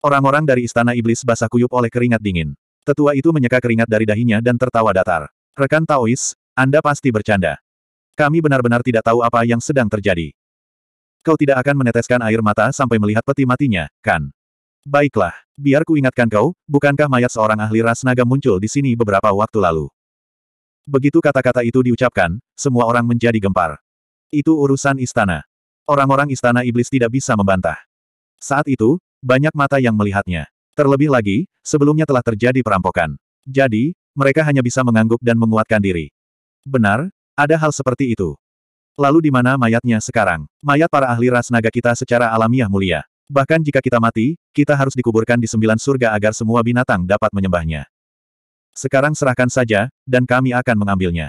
Orang-orang dari Istana Iblis basah kuyup oleh keringat dingin. Tetua itu menyeka keringat dari dahinya dan tertawa datar. Rekan Taois, Anda pasti bercanda. Kami benar-benar tidak tahu apa yang sedang terjadi kau tidak akan meneteskan air mata sampai melihat peti matinya, kan? Baiklah, biar ku ingatkan kau, bukankah mayat seorang ahli ras naga muncul di sini beberapa waktu lalu? Begitu kata-kata itu diucapkan, semua orang menjadi gempar. Itu urusan istana. Orang-orang istana iblis tidak bisa membantah. Saat itu, banyak mata yang melihatnya. Terlebih lagi, sebelumnya telah terjadi perampokan. Jadi, mereka hanya bisa mengangguk dan menguatkan diri. Benar, ada hal seperti itu. Lalu di mana mayatnya sekarang? Mayat para ahli ras naga kita secara alamiah mulia. Bahkan jika kita mati, kita harus dikuburkan di sembilan surga agar semua binatang dapat menyembahnya. Sekarang serahkan saja, dan kami akan mengambilnya.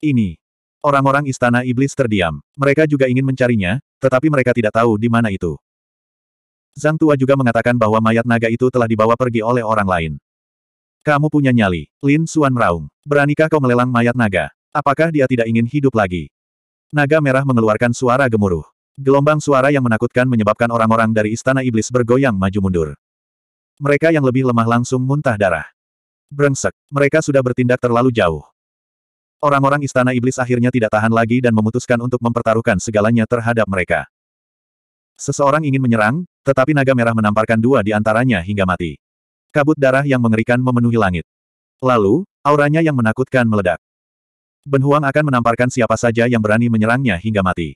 Ini. Orang-orang istana iblis terdiam. Mereka juga ingin mencarinya, tetapi mereka tidak tahu di mana itu. Zhang Tua juga mengatakan bahwa mayat naga itu telah dibawa pergi oleh orang lain. Kamu punya nyali, Lin Xuan Meraung. Beranikah kau melelang mayat naga? Apakah dia tidak ingin hidup lagi? Naga merah mengeluarkan suara gemuruh. Gelombang suara yang menakutkan menyebabkan orang-orang dari Istana Iblis bergoyang maju mundur. Mereka yang lebih lemah langsung muntah darah. Brengsek, mereka sudah bertindak terlalu jauh. Orang-orang Istana Iblis akhirnya tidak tahan lagi dan memutuskan untuk mempertaruhkan segalanya terhadap mereka. Seseorang ingin menyerang, tetapi naga merah menamparkan dua di antaranya hingga mati. Kabut darah yang mengerikan memenuhi langit. Lalu, auranya yang menakutkan meledak. Ben Huang akan menamparkan siapa saja yang berani menyerangnya hingga mati.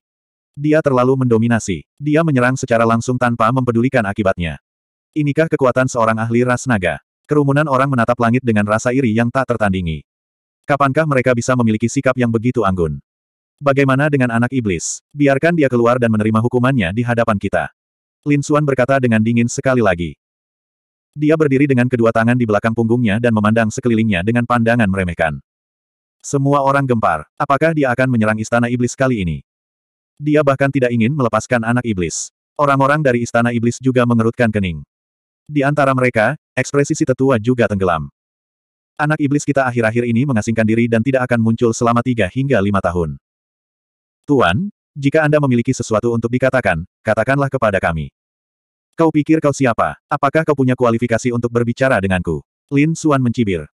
Dia terlalu mendominasi. Dia menyerang secara langsung tanpa mempedulikan akibatnya. Inikah kekuatan seorang ahli ras naga? Kerumunan orang menatap langit dengan rasa iri yang tak tertandingi. Kapankah mereka bisa memiliki sikap yang begitu anggun? Bagaimana dengan anak iblis? Biarkan dia keluar dan menerima hukumannya di hadapan kita. Lin Xuan berkata dengan dingin sekali lagi. Dia berdiri dengan kedua tangan di belakang punggungnya dan memandang sekelilingnya dengan pandangan meremehkan. Semua orang gempar. Apakah dia akan menyerang istana iblis kali ini? Dia bahkan tidak ingin melepaskan anak iblis. Orang-orang dari istana iblis juga mengerutkan kening. Di antara mereka, ekspresi si tetua juga tenggelam. Anak iblis kita akhir-akhir ini mengasingkan diri dan tidak akan muncul selama tiga hingga lima tahun. Tuan, jika Anda memiliki sesuatu untuk dikatakan, katakanlah kepada kami. Kau pikir kau siapa? Apakah kau punya kualifikasi untuk berbicara denganku? Lin Suan mencibir.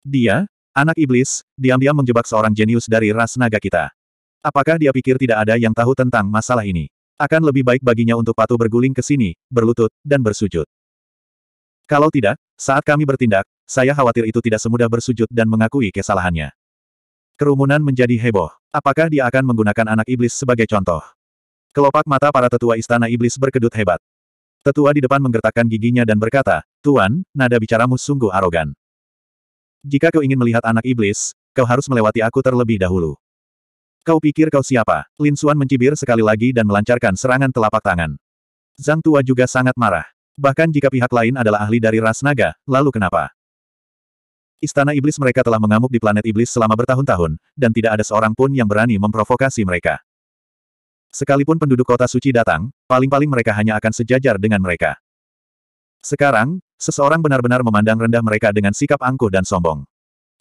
Dia, Anak iblis, diam-diam menjebak seorang jenius dari ras naga kita. Apakah dia pikir tidak ada yang tahu tentang masalah ini? Akan lebih baik baginya untuk patuh berguling ke sini, berlutut, dan bersujud. Kalau tidak, saat kami bertindak, saya khawatir itu tidak semudah bersujud dan mengakui kesalahannya. Kerumunan menjadi heboh. Apakah dia akan menggunakan anak iblis sebagai contoh? Kelopak mata para tetua istana iblis berkedut hebat. Tetua di depan menggertakkan giginya dan berkata, Tuan, nada bicaramu sungguh arogan. Jika kau ingin melihat anak iblis, kau harus melewati aku terlebih dahulu. Kau pikir kau siapa? Lin Suan mencibir sekali lagi dan melancarkan serangan telapak tangan. Zhang Tua juga sangat marah. Bahkan jika pihak lain adalah ahli dari ras naga, lalu kenapa? Istana iblis mereka telah mengamuk di planet iblis selama bertahun-tahun, dan tidak ada seorang pun yang berani memprovokasi mereka. Sekalipun penduduk kota suci datang, paling-paling mereka hanya akan sejajar dengan mereka. Sekarang, seseorang benar-benar memandang rendah mereka dengan sikap angkuh dan sombong.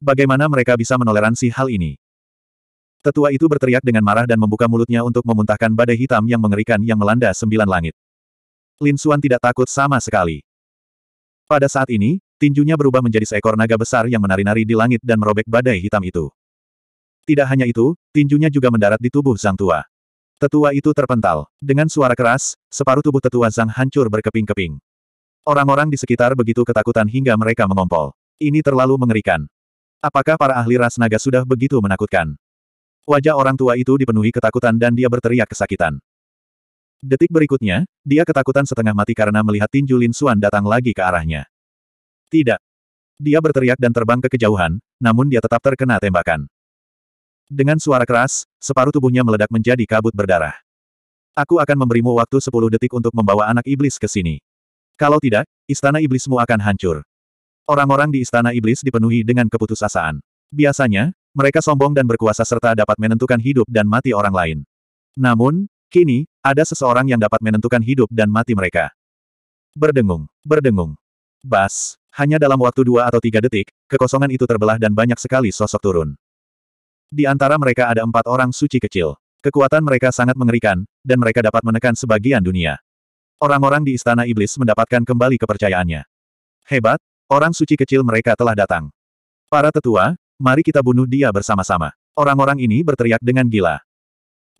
Bagaimana mereka bisa menoleransi hal ini? Tetua itu berteriak dengan marah dan membuka mulutnya untuk memuntahkan badai hitam yang mengerikan yang melanda sembilan langit. Lin Xuan tidak takut sama sekali. Pada saat ini, tinjunya berubah menjadi seekor naga besar yang menari-nari di langit dan merobek badai hitam itu. Tidak hanya itu, tinjunya juga mendarat di tubuh Zhang Tua. Tetua itu terpental. Dengan suara keras, separuh tubuh tetua Zhang hancur berkeping-keping. Orang-orang di sekitar begitu ketakutan hingga mereka mengompol. Ini terlalu mengerikan. Apakah para ahli ras naga sudah begitu menakutkan? Wajah orang tua itu dipenuhi ketakutan dan dia berteriak kesakitan. Detik berikutnya, dia ketakutan setengah mati karena melihat tinju Lin Xuan datang lagi ke arahnya. Tidak. Dia berteriak dan terbang ke kejauhan, namun dia tetap terkena tembakan. Dengan suara keras, separuh tubuhnya meledak menjadi kabut berdarah. Aku akan memberimu waktu 10 detik untuk membawa anak iblis ke sini. Kalau tidak, istana iblismu akan hancur. Orang-orang di istana iblis dipenuhi dengan keputusasaan. Biasanya, mereka sombong dan berkuasa serta dapat menentukan hidup dan mati orang lain. Namun, kini, ada seseorang yang dapat menentukan hidup dan mati mereka. Berdengung, berdengung. Bas, hanya dalam waktu dua atau tiga detik, kekosongan itu terbelah dan banyak sekali sosok turun. Di antara mereka ada empat orang suci kecil. Kekuatan mereka sangat mengerikan, dan mereka dapat menekan sebagian dunia orang-orang di Istana Iblis mendapatkan kembali kepercayaannya. Hebat, orang suci kecil mereka telah datang. Para tetua, mari kita bunuh dia bersama-sama. Orang-orang ini berteriak dengan gila.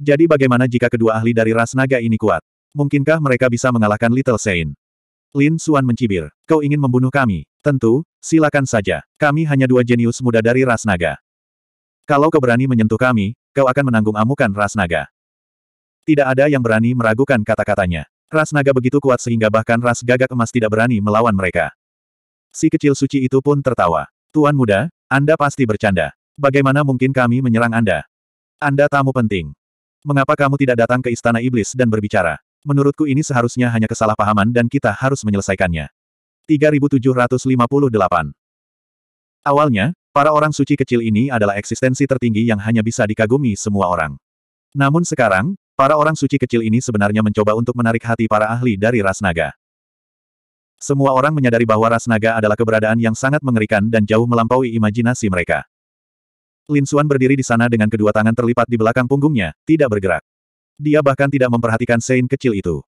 Jadi bagaimana jika kedua ahli dari ras naga ini kuat? Mungkinkah mereka bisa mengalahkan Little Sein? Lin Suan mencibir. Kau ingin membunuh kami? Tentu, silakan saja. Kami hanya dua jenius muda dari ras naga. Kalau kau berani menyentuh kami, kau akan menanggung amukan ras naga. Tidak ada yang berani meragukan kata-katanya. Ras naga begitu kuat sehingga bahkan ras gagak emas tidak berani melawan mereka. Si kecil suci itu pun tertawa. Tuan muda, Anda pasti bercanda. Bagaimana mungkin kami menyerang Anda? Anda tamu penting. Mengapa kamu tidak datang ke Istana Iblis dan berbicara? Menurutku ini seharusnya hanya kesalahpahaman dan kita harus menyelesaikannya. 3758 Awalnya, para orang suci kecil ini adalah eksistensi tertinggi yang hanya bisa dikagumi semua orang. Namun sekarang, Para orang suci kecil ini sebenarnya mencoba untuk menarik hati para ahli dari ras naga. Semua orang menyadari bahwa ras naga adalah keberadaan yang sangat mengerikan dan jauh melampaui imajinasi mereka. Lin Xuan berdiri di sana dengan kedua tangan terlipat di belakang punggungnya, tidak bergerak. Dia bahkan tidak memperhatikan sein kecil itu.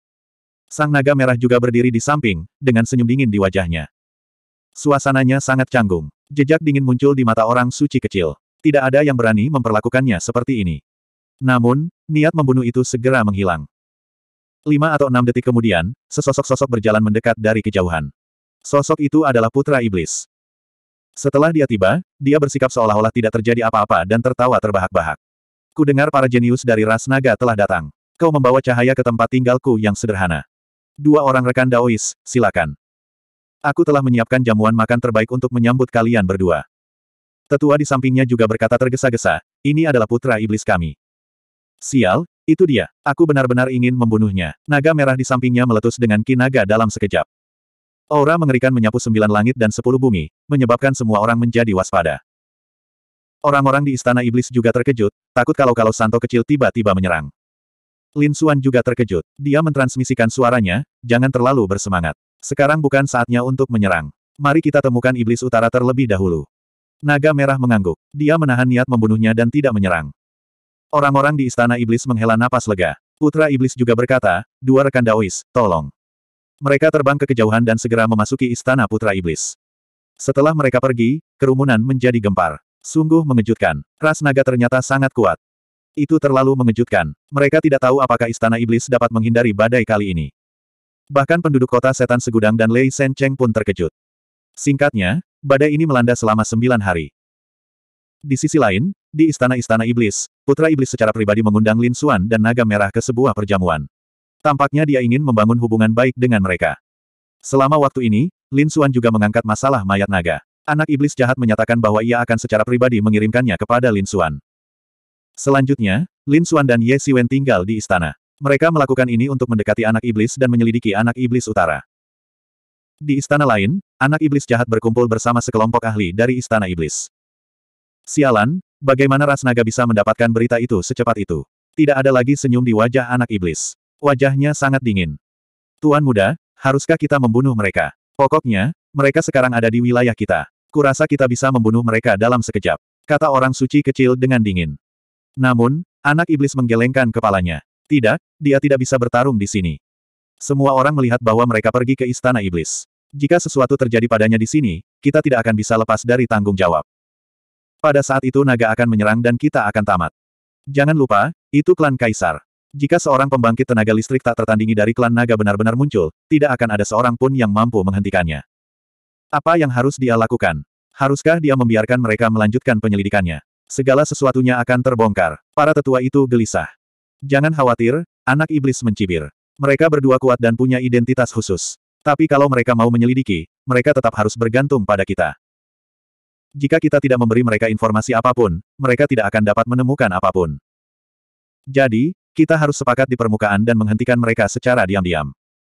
Sang naga merah juga berdiri di samping, dengan senyum dingin di wajahnya. Suasananya sangat canggung. Jejak dingin muncul di mata orang suci kecil. Tidak ada yang berani memperlakukannya seperti ini. Namun, niat membunuh itu segera menghilang. Lima atau enam detik kemudian, sesosok-sosok berjalan mendekat dari kejauhan. Sosok itu adalah putra iblis. Setelah dia tiba, dia bersikap seolah-olah tidak terjadi apa-apa dan tertawa terbahak-bahak. Ku dengar para jenius dari ras naga telah datang. Kau membawa cahaya ke tempat tinggalku yang sederhana. Dua orang rekan Daois, silakan. Aku telah menyiapkan jamuan makan terbaik untuk menyambut kalian berdua. Tetua di sampingnya juga berkata tergesa-gesa, ini adalah putra iblis kami. Sial, itu dia. Aku benar-benar ingin membunuhnya. Naga merah di sampingnya meletus dengan kinaga dalam sekejap. Aura mengerikan menyapu sembilan langit dan sepuluh bumi, menyebabkan semua orang menjadi waspada. Orang-orang di Istana Iblis juga terkejut, takut kalau-kalau Santo kecil tiba-tiba menyerang. Lin Xuan juga terkejut. Dia mentransmisikan suaranya, jangan terlalu bersemangat. Sekarang bukan saatnya untuk menyerang. Mari kita temukan Iblis Utara terlebih dahulu. Naga Merah mengangguk. Dia menahan niat membunuhnya dan tidak menyerang. Orang-orang di istana iblis menghela napas lega. Putra iblis juga berkata, dua rekan Daois, tolong. Mereka terbang ke kejauhan dan segera memasuki istana putra iblis. Setelah mereka pergi, kerumunan menjadi gempar. Sungguh mengejutkan. Ras naga ternyata sangat kuat. Itu terlalu mengejutkan. Mereka tidak tahu apakah istana iblis dapat menghindari badai kali ini. Bahkan penduduk kota setan segudang dan Lei Sen Cheng pun terkejut. Singkatnya, badai ini melanda selama sembilan hari. Di sisi lain, di istana-istana iblis, putra iblis secara pribadi mengundang Lin Suan dan naga merah ke sebuah perjamuan. Tampaknya dia ingin membangun hubungan baik dengan mereka. Selama waktu ini, Lin Suan juga mengangkat masalah mayat naga. Anak iblis jahat menyatakan bahwa ia akan secara pribadi mengirimkannya kepada Lin Suan. Selanjutnya, Lin Suan dan Ye Siwen tinggal di istana. Mereka melakukan ini untuk mendekati anak iblis dan menyelidiki anak iblis utara. Di istana lain, anak iblis jahat berkumpul bersama sekelompok ahli dari istana iblis. Sialan, Bagaimana ras naga bisa mendapatkan berita itu secepat itu? Tidak ada lagi senyum di wajah anak iblis. Wajahnya sangat dingin. Tuan muda, haruskah kita membunuh mereka? Pokoknya, mereka sekarang ada di wilayah kita. Kurasa kita bisa membunuh mereka dalam sekejap. Kata orang suci kecil dengan dingin. Namun, anak iblis menggelengkan kepalanya. Tidak, dia tidak bisa bertarung di sini. Semua orang melihat bahwa mereka pergi ke istana iblis. Jika sesuatu terjadi padanya di sini, kita tidak akan bisa lepas dari tanggung jawab. Pada saat itu naga akan menyerang dan kita akan tamat. Jangan lupa, itu klan Kaisar. Jika seorang pembangkit tenaga listrik tak tertandingi dari klan naga benar-benar muncul, tidak akan ada seorang pun yang mampu menghentikannya. Apa yang harus dia lakukan? Haruskah dia membiarkan mereka melanjutkan penyelidikannya? Segala sesuatunya akan terbongkar. Para tetua itu gelisah. Jangan khawatir, anak iblis mencibir. Mereka berdua kuat dan punya identitas khusus. Tapi kalau mereka mau menyelidiki, mereka tetap harus bergantung pada kita. Jika kita tidak memberi mereka informasi apapun, mereka tidak akan dapat menemukan apapun. Jadi, kita harus sepakat di permukaan dan menghentikan mereka secara diam-diam.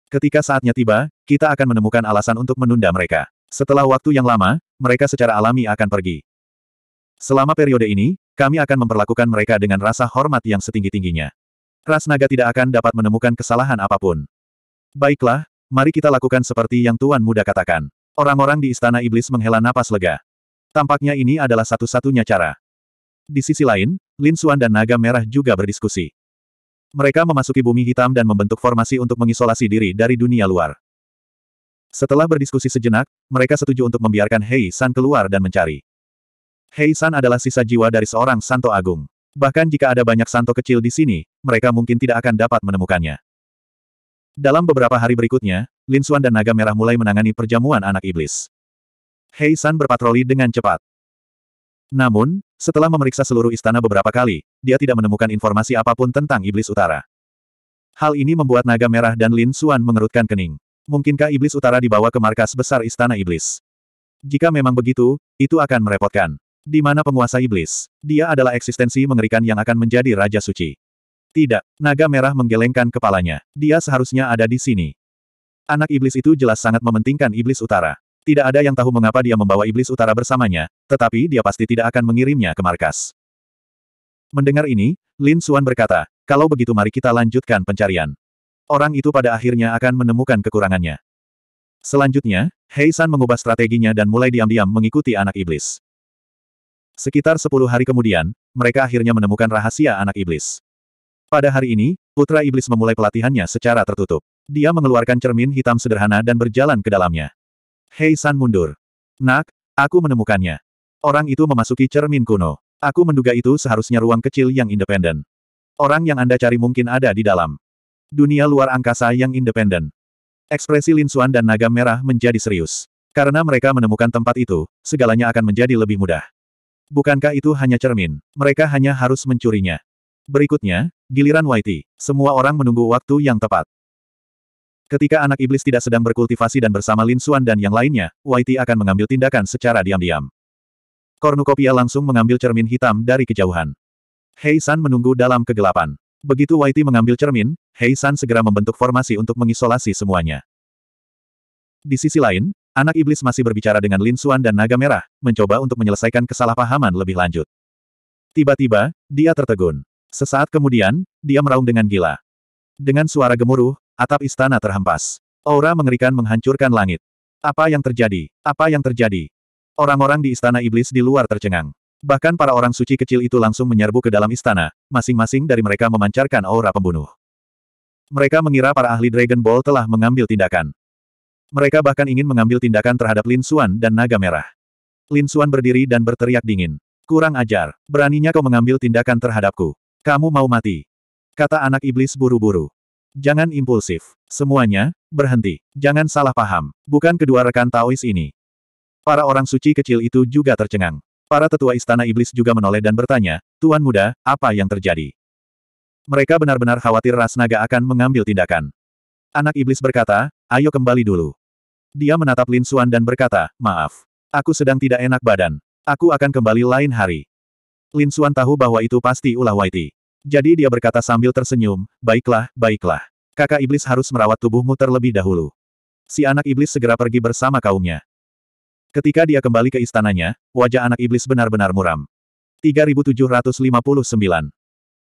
Ketika saatnya tiba, kita akan menemukan alasan untuk menunda mereka. Setelah waktu yang lama, mereka secara alami akan pergi. Selama periode ini, kami akan memperlakukan mereka dengan rasa hormat yang setinggi-tingginya. Ras naga tidak akan dapat menemukan kesalahan apapun. Baiklah, mari kita lakukan seperti yang Tuan Muda katakan. Orang-orang di Istana Iblis menghela napas lega. Tampaknya ini adalah satu-satunya cara. Di sisi lain, Lin Suan dan Naga Merah juga berdiskusi. Mereka memasuki bumi hitam dan membentuk formasi untuk mengisolasi diri dari dunia luar. Setelah berdiskusi sejenak, mereka setuju untuk membiarkan Hei San keluar dan mencari. Hei San adalah sisa jiwa dari seorang Santo Agung. Bahkan jika ada banyak Santo kecil di sini, mereka mungkin tidak akan dapat menemukannya. Dalam beberapa hari berikutnya, Lin Suan dan Naga Merah mulai menangani perjamuan anak iblis. Hei San berpatroli dengan cepat. Namun, setelah memeriksa seluruh istana beberapa kali, dia tidak menemukan informasi apapun tentang Iblis Utara. Hal ini membuat Naga Merah dan Lin Suan mengerutkan kening. Mungkinkah Iblis Utara dibawa ke markas besar Istana Iblis? Jika memang begitu, itu akan merepotkan. Di mana penguasa Iblis? Dia adalah eksistensi mengerikan yang akan menjadi Raja Suci. Tidak, Naga Merah menggelengkan kepalanya. Dia seharusnya ada di sini. Anak Iblis itu jelas sangat mementingkan Iblis Utara. Tidak ada yang tahu mengapa dia membawa iblis utara bersamanya, tetapi dia pasti tidak akan mengirimnya ke markas. Mendengar ini, Lin Xuan berkata, kalau begitu mari kita lanjutkan pencarian. Orang itu pada akhirnya akan menemukan kekurangannya. Selanjutnya, Hei San mengubah strateginya dan mulai diam-diam mengikuti anak iblis. Sekitar sepuluh hari kemudian, mereka akhirnya menemukan rahasia anak iblis. Pada hari ini, putra iblis memulai pelatihannya secara tertutup. Dia mengeluarkan cermin hitam sederhana dan berjalan ke dalamnya. Hei San mundur. Nak, aku menemukannya. Orang itu memasuki cermin kuno. Aku menduga itu seharusnya ruang kecil yang independen. Orang yang Anda cari mungkin ada di dalam. Dunia luar angkasa yang independen. Ekspresi Lin Suan dan naga merah menjadi serius. Karena mereka menemukan tempat itu, segalanya akan menjadi lebih mudah. Bukankah itu hanya cermin? Mereka hanya harus mencurinya. Berikutnya, giliran Whitey. Semua orang menunggu waktu yang tepat. Ketika anak iblis tidak sedang berkultivasi dan bersama Lin Xuan dan yang lainnya, White akan mengambil tindakan secara diam-diam. Kornukopia langsung mengambil cermin hitam dari kejauhan. Hei San menunggu dalam kegelapan. Begitu White mengambil cermin, Hei San segera membentuk formasi untuk mengisolasi semuanya. Di sisi lain, anak iblis masih berbicara dengan Lin Xuan dan Naga Merah, mencoba untuk menyelesaikan kesalahpahaman lebih lanjut. Tiba-tiba, dia tertegun. Sesaat kemudian, dia meraung dengan gila. Dengan suara gemuruh, Atap istana terhempas. Aura mengerikan menghancurkan langit. Apa yang terjadi? Apa yang terjadi? Orang-orang di istana iblis di luar tercengang. Bahkan para orang suci kecil itu langsung menyerbu ke dalam istana, masing-masing dari mereka memancarkan aura pembunuh. Mereka mengira para ahli Dragon Ball telah mengambil tindakan. Mereka bahkan ingin mengambil tindakan terhadap Lin Xuan dan Naga Merah. Lin Xuan berdiri dan berteriak dingin. Kurang ajar, beraninya kau mengambil tindakan terhadapku. Kamu mau mati. Kata anak iblis buru-buru. Jangan impulsif. Semuanya, berhenti. Jangan salah paham. Bukan kedua rekan Taois ini. Para orang suci kecil itu juga tercengang. Para tetua istana iblis juga menoleh dan bertanya, Tuan muda, apa yang terjadi? Mereka benar-benar khawatir ras naga akan mengambil tindakan. Anak iblis berkata, ayo kembali dulu. Dia menatap Lin Suan dan berkata, maaf. Aku sedang tidak enak badan. Aku akan kembali lain hari. Lin Suan tahu bahwa itu pasti ulah Waiti. Jadi dia berkata sambil tersenyum, baiklah, baiklah. Kakak iblis harus merawat tubuhmu terlebih dahulu. Si anak iblis segera pergi bersama kaumnya. Ketika dia kembali ke istananya, wajah anak iblis benar-benar muram. 3759.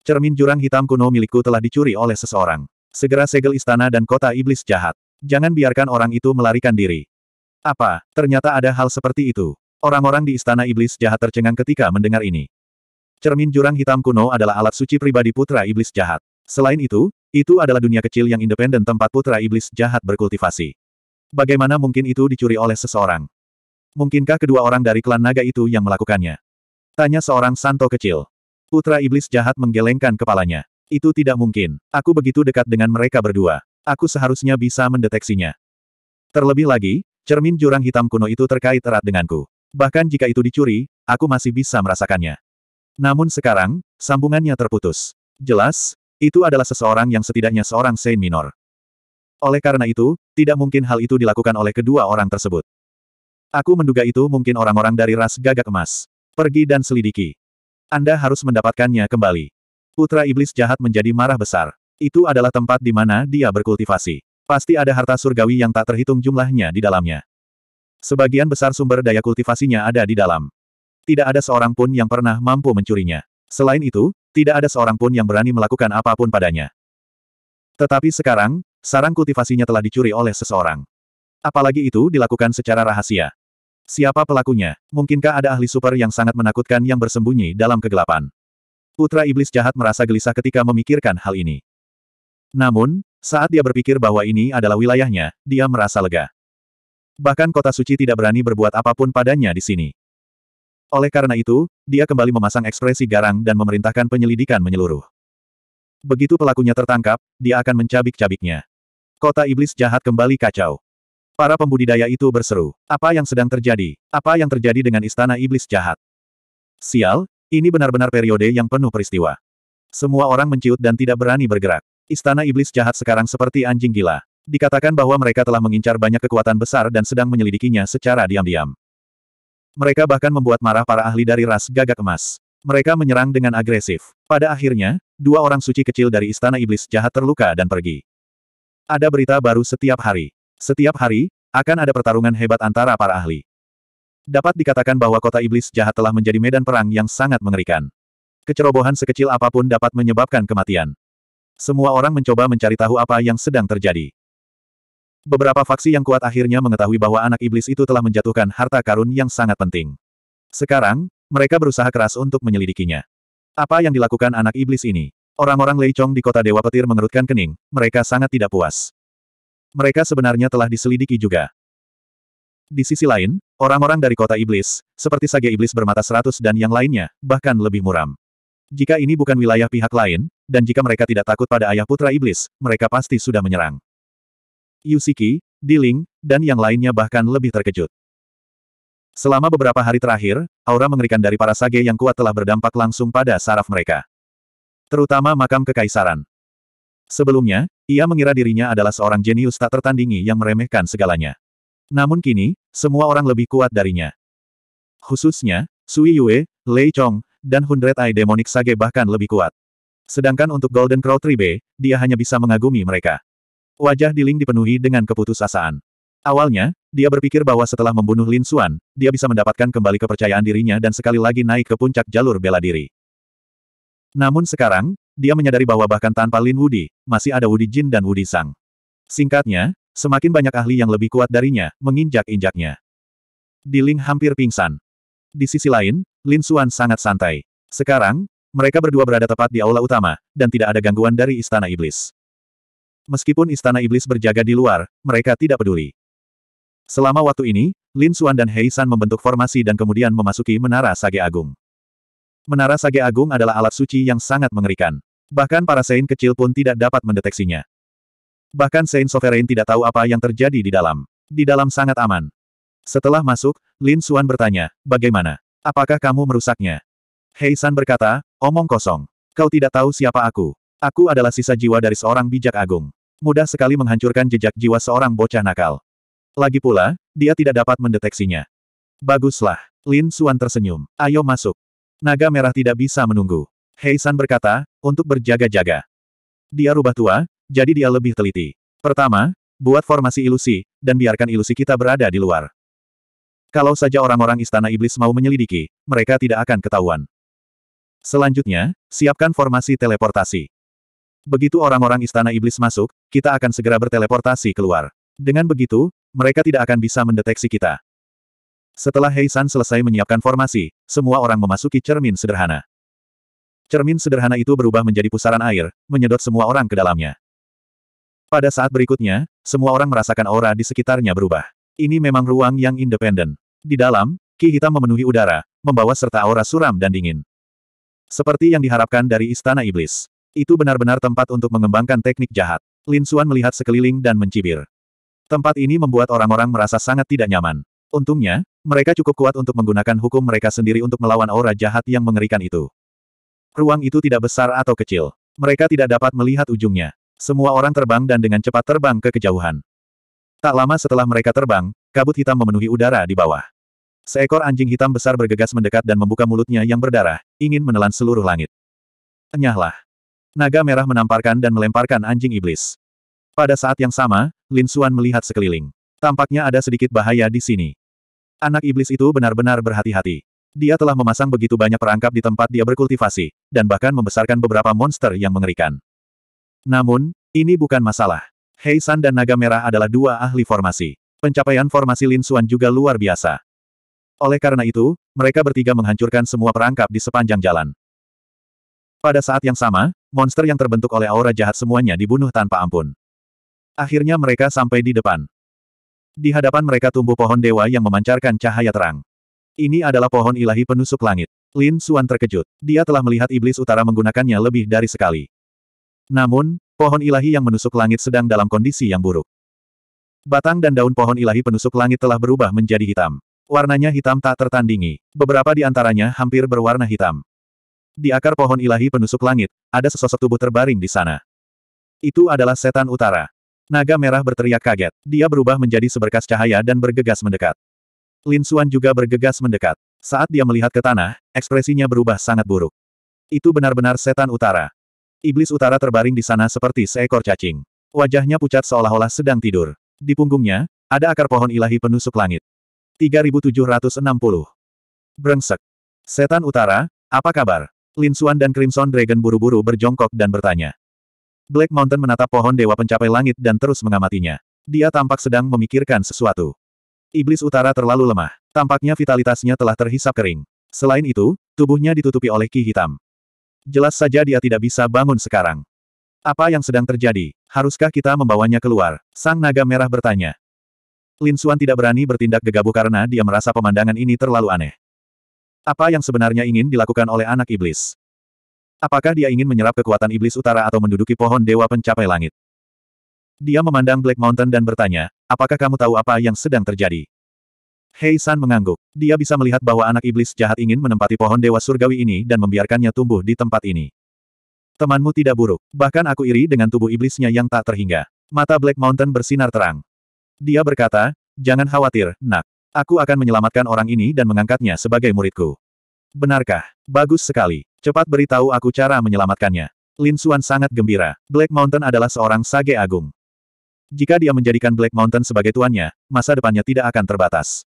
Cermin jurang hitam kuno milikku telah dicuri oleh seseorang. Segera segel istana dan kota iblis jahat. Jangan biarkan orang itu melarikan diri. Apa, ternyata ada hal seperti itu. Orang-orang di istana iblis jahat tercengang ketika mendengar ini. Cermin jurang hitam kuno adalah alat suci pribadi putra iblis jahat. Selain itu, itu adalah dunia kecil yang independen tempat putra iblis jahat berkultivasi. Bagaimana mungkin itu dicuri oleh seseorang? Mungkinkah kedua orang dari klan naga itu yang melakukannya? Tanya seorang santo kecil. Putra iblis jahat menggelengkan kepalanya. Itu tidak mungkin. Aku begitu dekat dengan mereka berdua. Aku seharusnya bisa mendeteksinya. Terlebih lagi, cermin jurang hitam kuno itu terkait erat denganku. Bahkan jika itu dicuri, aku masih bisa merasakannya. Namun sekarang, sambungannya terputus. Jelas, itu adalah seseorang yang setidaknya seorang Saint Minor. Oleh karena itu, tidak mungkin hal itu dilakukan oleh kedua orang tersebut. Aku menduga itu mungkin orang-orang dari ras gagak emas. Pergi dan selidiki. Anda harus mendapatkannya kembali. Putra Iblis jahat menjadi marah besar. Itu adalah tempat di mana dia berkultivasi. Pasti ada harta surgawi yang tak terhitung jumlahnya di dalamnya. Sebagian besar sumber daya kultivasinya ada di dalam tidak ada seorang pun yang pernah mampu mencurinya. Selain itu, tidak ada seorang pun yang berani melakukan apapun padanya. Tetapi sekarang, sarang kultivasinya telah dicuri oleh seseorang. Apalagi itu dilakukan secara rahasia. Siapa pelakunya? Mungkinkah ada ahli super yang sangat menakutkan yang bersembunyi dalam kegelapan? Putra Iblis jahat merasa gelisah ketika memikirkan hal ini. Namun, saat dia berpikir bahwa ini adalah wilayahnya, dia merasa lega. Bahkan kota suci tidak berani berbuat apapun padanya di sini. Oleh karena itu, dia kembali memasang ekspresi garang dan memerintahkan penyelidikan menyeluruh. Begitu pelakunya tertangkap, dia akan mencabik-cabiknya. Kota iblis jahat kembali kacau. Para pembudidaya itu berseru, apa yang sedang terjadi? Apa yang terjadi dengan istana iblis jahat? Sial, ini benar-benar periode yang penuh peristiwa. Semua orang menciut dan tidak berani bergerak. Istana iblis jahat sekarang seperti anjing gila. Dikatakan bahwa mereka telah mengincar banyak kekuatan besar dan sedang menyelidikinya secara diam-diam. Mereka bahkan membuat marah para ahli dari ras gagak emas. Mereka menyerang dengan agresif. Pada akhirnya, dua orang suci kecil dari Istana Iblis jahat terluka dan pergi. Ada berita baru setiap hari. Setiap hari, akan ada pertarungan hebat antara para ahli. Dapat dikatakan bahwa kota iblis jahat telah menjadi medan perang yang sangat mengerikan. Kecerobohan sekecil apapun dapat menyebabkan kematian. Semua orang mencoba mencari tahu apa yang sedang terjadi. Beberapa faksi yang kuat akhirnya mengetahui bahwa anak iblis itu telah menjatuhkan harta karun yang sangat penting. Sekarang, mereka berusaha keras untuk menyelidikinya. Apa yang dilakukan anak iblis ini? Orang-orang Leichong di kota Dewa Petir mengerutkan kening, mereka sangat tidak puas. Mereka sebenarnya telah diselidiki juga. Di sisi lain, orang-orang dari kota iblis, seperti Sage Iblis bermata seratus dan yang lainnya, bahkan lebih muram. Jika ini bukan wilayah pihak lain, dan jika mereka tidak takut pada ayah putra iblis, mereka pasti sudah menyerang. Yusiki, Diling, dan yang lainnya bahkan lebih terkejut. Selama beberapa hari terakhir, aura mengerikan dari para sage yang kuat telah berdampak langsung pada saraf mereka. Terutama makam kekaisaran. Sebelumnya, ia mengira dirinya adalah seorang jenius tak tertandingi yang meremehkan segalanya. Namun kini, semua orang lebih kuat darinya. Khususnya, Sui Yue, Lei Chong, dan Hundred Eye Demonic Sage bahkan lebih kuat. Sedangkan untuk Golden Crow 3B, dia hanya bisa mengagumi mereka. Wajah Di Ling dipenuhi dengan keputusasaan. Awalnya, dia berpikir bahwa setelah membunuh Lin Xuan, dia bisa mendapatkan kembali kepercayaan dirinya dan sekali lagi naik ke puncak jalur bela diri. Namun sekarang, dia menyadari bahwa bahkan tanpa Lin Wudi, masih ada Wudi Jin dan Wudi Sang. Singkatnya, semakin banyak ahli yang lebih kuat darinya, menginjak-injaknya. Di Ling hampir pingsan. Di sisi lain, Lin Xuan sangat santai. Sekarang, mereka berdua berada tepat di aula utama, dan tidak ada gangguan dari Istana Iblis. Meskipun istana iblis berjaga di luar, mereka tidak peduli. Selama waktu ini, Lin Xuan dan Hei San membentuk formasi dan kemudian memasuki Menara Sage Agung. Menara Sage Agung adalah alat suci yang sangat mengerikan. Bahkan para Sein kecil pun tidak dapat mendeteksinya. Bahkan Sein Sovereign tidak tahu apa yang terjadi di dalam. Di dalam sangat aman. Setelah masuk, Lin Xuan bertanya, bagaimana? Apakah kamu merusaknya? Hei San berkata, omong kosong. Kau tidak tahu siapa aku. Aku adalah sisa jiwa dari seorang bijak agung. Mudah sekali menghancurkan jejak jiwa seorang bocah nakal. Lagi pula, dia tidak dapat mendeteksinya. Baguslah. Lin Suan tersenyum. Ayo masuk. Naga merah tidak bisa menunggu. Hei San berkata, untuk berjaga-jaga. Dia rubah tua, jadi dia lebih teliti. Pertama, buat formasi ilusi, dan biarkan ilusi kita berada di luar. Kalau saja orang-orang istana iblis mau menyelidiki, mereka tidak akan ketahuan. Selanjutnya, siapkan formasi teleportasi. Begitu orang-orang istana iblis masuk, kita akan segera berteleportasi keluar. Dengan begitu, mereka tidak akan bisa mendeteksi kita. Setelah Hei San selesai menyiapkan formasi, semua orang memasuki cermin sederhana. Cermin sederhana itu berubah menjadi pusaran air, menyedot semua orang ke dalamnya. Pada saat berikutnya, semua orang merasakan aura di sekitarnya berubah. Ini memang ruang yang independen. Di dalam, ki hitam memenuhi udara, membawa serta aura suram dan dingin. Seperti yang diharapkan dari Istana Iblis. Itu benar-benar tempat untuk mengembangkan teknik jahat. Lin Suan melihat sekeliling dan mencibir. Tempat ini membuat orang-orang merasa sangat tidak nyaman. Untungnya, mereka cukup kuat untuk menggunakan hukum mereka sendiri untuk melawan aura jahat yang mengerikan itu. Ruang itu tidak besar atau kecil. Mereka tidak dapat melihat ujungnya. Semua orang terbang dan dengan cepat terbang ke kejauhan. Tak lama setelah mereka terbang, kabut hitam memenuhi udara di bawah. Seekor anjing hitam besar bergegas mendekat dan membuka mulutnya yang berdarah, ingin menelan seluruh langit. Enyahlah. Naga merah menamparkan dan melemparkan anjing iblis. Pada saat yang sama, Lin Xuan melihat sekeliling. Tampaknya ada sedikit bahaya di sini. Anak iblis itu benar-benar berhati-hati. Dia telah memasang begitu banyak perangkap di tempat dia berkultivasi, dan bahkan membesarkan beberapa monster yang mengerikan. Namun, ini bukan masalah. Hei San dan Naga Merah adalah dua ahli formasi. Pencapaian formasi Lin Xuan juga luar biasa. Oleh karena itu, mereka bertiga menghancurkan semua perangkap di sepanjang jalan. Pada saat yang sama, monster yang terbentuk oleh aura jahat semuanya dibunuh tanpa ampun. Akhirnya mereka sampai di depan. Di hadapan mereka tumbuh pohon dewa yang memancarkan cahaya terang. Ini adalah pohon ilahi penusuk langit. Lin Suan terkejut. Dia telah melihat iblis utara menggunakannya lebih dari sekali. Namun, pohon ilahi yang menusuk langit sedang dalam kondisi yang buruk. Batang dan daun pohon ilahi penusuk langit telah berubah menjadi hitam. Warnanya hitam tak tertandingi. Beberapa di antaranya hampir berwarna hitam. Di akar pohon ilahi penusuk langit, ada sesosok tubuh terbaring di sana. Itu adalah setan utara. Naga merah berteriak kaget. Dia berubah menjadi seberkas cahaya dan bergegas mendekat. Lin Xuan juga bergegas mendekat. Saat dia melihat ke tanah, ekspresinya berubah sangat buruk. Itu benar-benar setan utara. Iblis utara terbaring di sana seperti seekor cacing. Wajahnya pucat seolah-olah sedang tidur. Di punggungnya, ada akar pohon ilahi penusuk langit. 3760. Brengsek. Setan utara, apa kabar? Lin Suan dan Crimson Dragon buru-buru berjongkok dan bertanya. Black Mountain menatap pohon dewa pencapai langit dan terus mengamatinya. Dia tampak sedang memikirkan sesuatu. Iblis utara terlalu lemah. Tampaknya vitalitasnya telah terhisap kering. Selain itu, tubuhnya ditutupi oleh ki hitam. Jelas saja dia tidak bisa bangun sekarang. Apa yang sedang terjadi? Haruskah kita membawanya keluar? Sang naga merah bertanya. Lin Suan tidak berani bertindak gegabah karena dia merasa pemandangan ini terlalu aneh. Apa yang sebenarnya ingin dilakukan oleh anak iblis? Apakah dia ingin menyerap kekuatan iblis utara atau menduduki pohon dewa pencapai langit? Dia memandang Black Mountain dan bertanya, apakah kamu tahu apa yang sedang terjadi? Hei San mengangguk. Dia bisa melihat bahwa anak iblis jahat ingin menempati pohon dewa surgawi ini dan membiarkannya tumbuh di tempat ini. Temanmu tidak buruk. Bahkan aku iri dengan tubuh iblisnya yang tak terhingga. Mata Black Mountain bersinar terang. Dia berkata, jangan khawatir, nak. Aku akan menyelamatkan orang ini dan mengangkatnya sebagai muridku. Benarkah? Bagus sekali. Cepat beritahu aku cara menyelamatkannya. Lin Xuan sangat gembira. Black Mountain adalah seorang sage agung. Jika dia menjadikan Black Mountain sebagai tuannya, masa depannya tidak akan terbatas.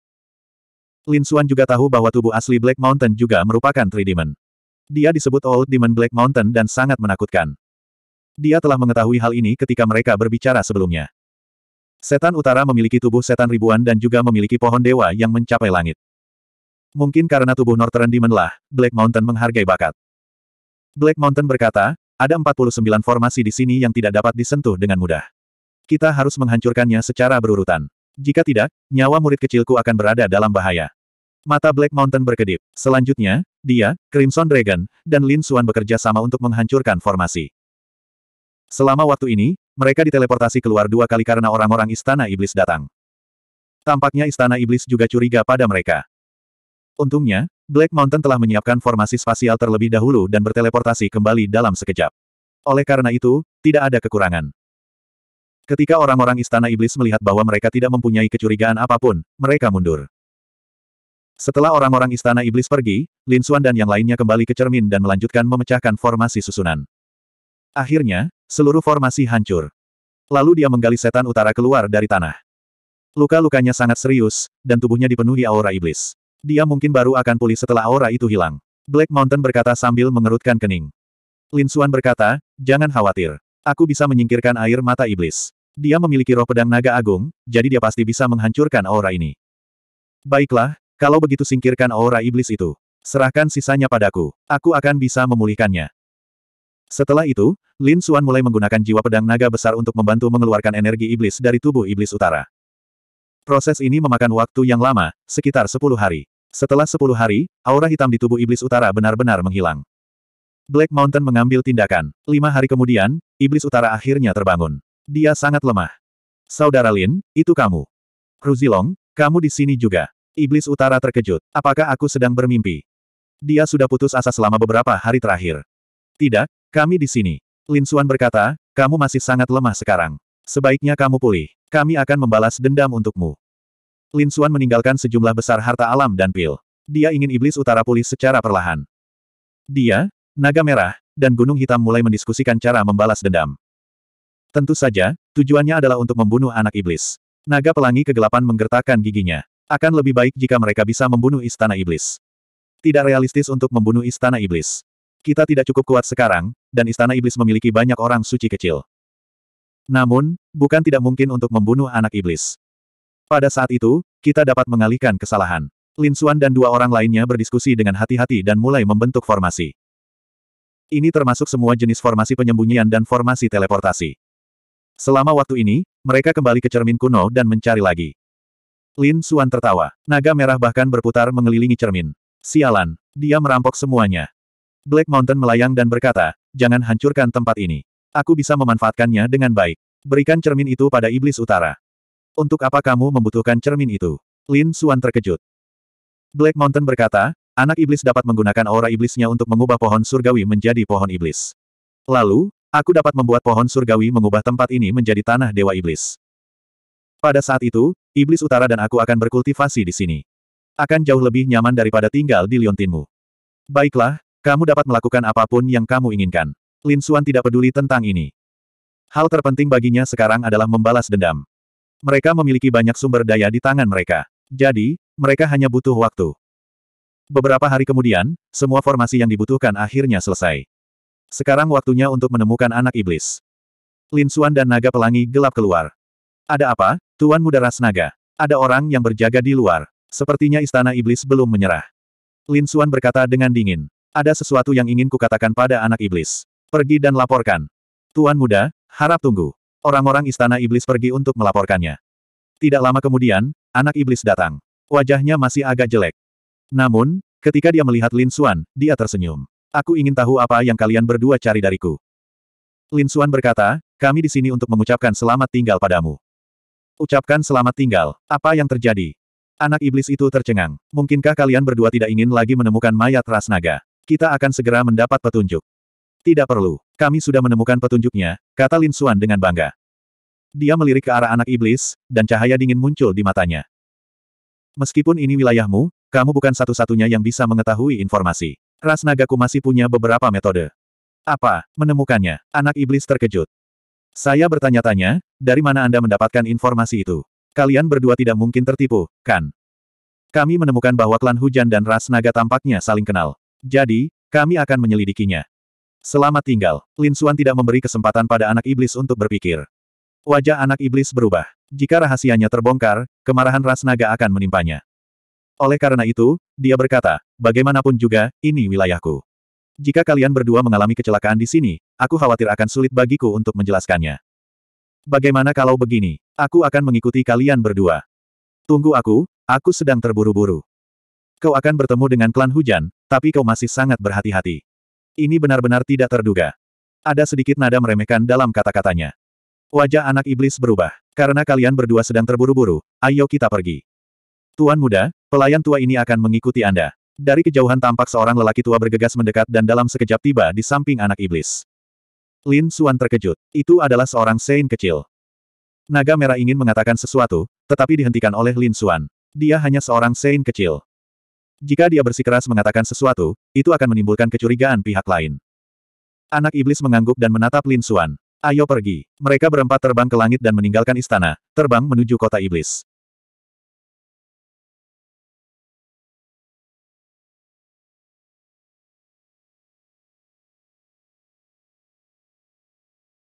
Lin Xuan juga tahu bahwa tubuh asli Black Mountain juga merupakan Three Demon. Dia disebut Old Demon Black Mountain dan sangat menakutkan. Dia telah mengetahui hal ini ketika mereka berbicara sebelumnya. Setan utara memiliki tubuh setan ribuan dan juga memiliki pohon dewa yang mencapai langit. Mungkin karena tubuh Northern Demon lah, Black Mountain menghargai bakat. Black Mountain berkata, ada 49 formasi di sini yang tidak dapat disentuh dengan mudah. Kita harus menghancurkannya secara berurutan. Jika tidak, nyawa murid kecilku akan berada dalam bahaya. Mata Black Mountain berkedip. Selanjutnya, dia, Crimson Dragon, dan Lin Suan bekerja sama untuk menghancurkan formasi. Selama waktu ini, mereka diteleportasi keluar dua kali karena orang-orang istana iblis datang. Tampaknya istana iblis juga curiga pada mereka. Untungnya, Black Mountain telah menyiapkan formasi spasial terlebih dahulu dan berteleportasi kembali dalam sekejap. Oleh karena itu, tidak ada kekurangan. Ketika orang-orang istana iblis melihat bahwa mereka tidak mempunyai kecurigaan apapun, mereka mundur. Setelah orang-orang istana iblis pergi, Lin Xuan dan yang lainnya kembali ke cermin dan melanjutkan memecahkan formasi susunan. Akhirnya, Seluruh formasi hancur. Lalu dia menggali setan utara keluar dari tanah. Luka-lukanya sangat serius, dan tubuhnya dipenuhi aura iblis. Dia mungkin baru akan pulih setelah aura itu hilang. Black Mountain berkata sambil mengerutkan kening. Lin Xuan berkata, jangan khawatir. Aku bisa menyingkirkan air mata iblis. Dia memiliki roh pedang naga agung, jadi dia pasti bisa menghancurkan aura ini. Baiklah, kalau begitu singkirkan aura iblis itu. Serahkan sisanya padaku. Aku akan bisa memulihkannya. Setelah itu, Lin Xuan mulai menggunakan jiwa pedang naga besar untuk membantu mengeluarkan energi iblis dari tubuh iblis utara. Proses ini memakan waktu yang lama, sekitar 10 hari. Setelah 10 hari, aura hitam di tubuh iblis utara benar-benar menghilang. Black Mountain mengambil tindakan. Lima hari kemudian, iblis utara akhirnya terbangun. Dia sangat lemah. Saudara Lin, itu kamu. Ruzilong, kamu di sini juga. Iblis utara terkejut. Apakah aku sedang bermimpi? Dia sudah putus asa selama beberapa hari terakhir. Tidak, kami di sini. Lin Suan berkata, kamu masih sangat lemah sekarang. Sebaiknya kamu pulih. Kami akan membalas dendam untukmu. Lin Suan meninggalkan sejumlah besar harta alam dan pil. Dia ingin iblis utara pulih secara perlahan. Dia, naga merah, dan gunung hitam mulai mendiskusikan cara membalas dendam. Tentu saja, tujuannya adalah untuk membunuh anak iblis. Naga pelangi kegelapan menggertakkan giginya. Akan lebih baik jika mereka bisa membunuh istana iblis. Tidak realistis untuk membunuh istana iblis. Kita tidak cukup kuat sekarang, dan Istana Iblis memiliki banyak orang suci kecil. Namun, bukan tidak mungkin untuk membunuh anak iblis. Pada saat itu, kita dapat mengalihkan kesalahan. Lin Xuan dan dua orang lainnya berdiskusi dengan hati-hati dan mulai membentuk formasi. Ini termasuk semua jenis formasi penyembunyian dan formasi teleportasi. Selama waktu ini, mereka kembali ke cermin kuno dan mencari lagi. Lin Xuan tertawa. Naga merah bahkan berputar mengelilingi cermin. Sialan, dia merampok semuanya. Black Mountain melayang dan berkata, jangan hancurkan tempat ini. Aku bisa memanfaatkannya dengan baik. Berikan cermin itu pada iblis utara. Untuk apa kamu membutuhkan cermin itu? Lin Suan terkejut. Black Mountain berkata, anak iblis dapat menggunakan aura iblisnya untuk mengubah pohon surgawi menjadi pohon iblis. Lalu, aku dapat membuat pohon surgawi mengubah tempat ini menjadi tanah dewa iblis. Pada saat itu, iblis utara dan aku akan berkultivasi di sini. Akan jauh lebih nyaman daripada tinggal di liontinmu. Baiklah, kamu dapat melakukan apapun yang kamu inginkan. Lin Xuan tidak peduli tentang ini. Hal terpenting baginya sekarang adalah membalas dendam. Mereka memiliki banyak sumber daya di tangan mereka. Jadi, mereka hanya butuh waktu. Beberapa hari kemudian, semua formasi yang dibutuhkan akhirnya selesai. Sekarang waktunya untuk menemukan anak iblis. Lin Xuan dan naga pelangi gelap keluar. Ada apa, Tuan Muda Ras Naga? Ada orang yang berjaga di luar. Sepertinya istana iblis belum menyerah. Lin Xuan berkata dengan dingin. Ada sesuatu yang ingin kukatakan pada anak iblis. Pergi dan laporkan. Tuan muda, harap tunggu. Orang-orang istana iblis pergi untuk melaporkannya. Tidak lama kemudian, anak iblis datang. Wajahnya masih agak jelek. Namun, ketika dia melihat Lin Xuan, dia tersenyum. Aku ingin tahu apa yang kalian berdua cari dariku. Lin Xuan berkata, kami di sini untuk mengucapkan selamat tinggal padamu. Ucapkan selamat tinggal, apa yang terjadi? Anak iblis itu tercengang. Mungkinkah kalian berdua tidak ingin lagi menemukan mayat ras naga? Kita akan segera mendapat petunjuk. Tidak perlu. Kami sudah menemukan petunjuknya, kata Lin Xuan dengan bangga. Dia melirik ke arah anak iblis, dan cahaya dingin muncul di matanya. Meskipun ini wilayahmu, kamu bukan satu-satunya yang bisa mengetahui informasi. Ras nagaku masih punya beberapa metode. Apa, menemukannya? Anak iblis terkejut. Saya bertanya-tanya, dari mana Anda mendapatkan informasi itu? Kalian berdua tidak mungkin tertipu, kan? Kami menemukan bahwa klan hujan dan ras naga tampaknya saling kenal. Jadi, kami akan menyelidikinya. Selamat tinggal. Lin Xuan tidak memberi kesempatan pada anak iblis untuk berpikir. Wajah anak iblis berubah. Jika rahasianya terbongkar, kemarahan ras naga akan menimpanya. Oleh karena itu, dia berkata, bagaimanapun juga, ini wilayahku. Jika kalian berdua mengalami kecelakaan di sini, aku khawatir akan sulit bagiku untuk menjelaskannya. Bagaimana kalau begini? Aku akan mengikuti kalian berdua. Tunggu aku, aku sedang terburu-buru. Kau akan bertemu dengan klan hujan, tapi kau masih sangat berhati-hati. Ini benar-benar tidak terduga. Ada sedikit nada meremehkan dalam kata-katanya. Wajah anak iblis berubah. Karena kalian berdua sedang terburu-buru, ayo kita pergi. Tuan muda, pelayan tua ini akan mengikuti Anda. Dari kejauhan tampak seorang lelaki tua bergegas mendekat dan dalam sekejap tiba di samping anak iblis. Lin Suan terkejut. Itu adalah seorang Sein kecil. Naga merah ingin mengatakan sesuatu, tetapi dihentikan oleh Lin Suan. Dia hanya seorang Sein kecil. Jika dia bersikeras mengatakan sesuatu, itu akan menimbulkan kecurigaan pihak lain. Anak iblis mengangguk dan menatap Lin Suan. Ayo pergi. Mereka berempat terbang ke langit dan meninggalkan istana, terbang menuju kota iblis.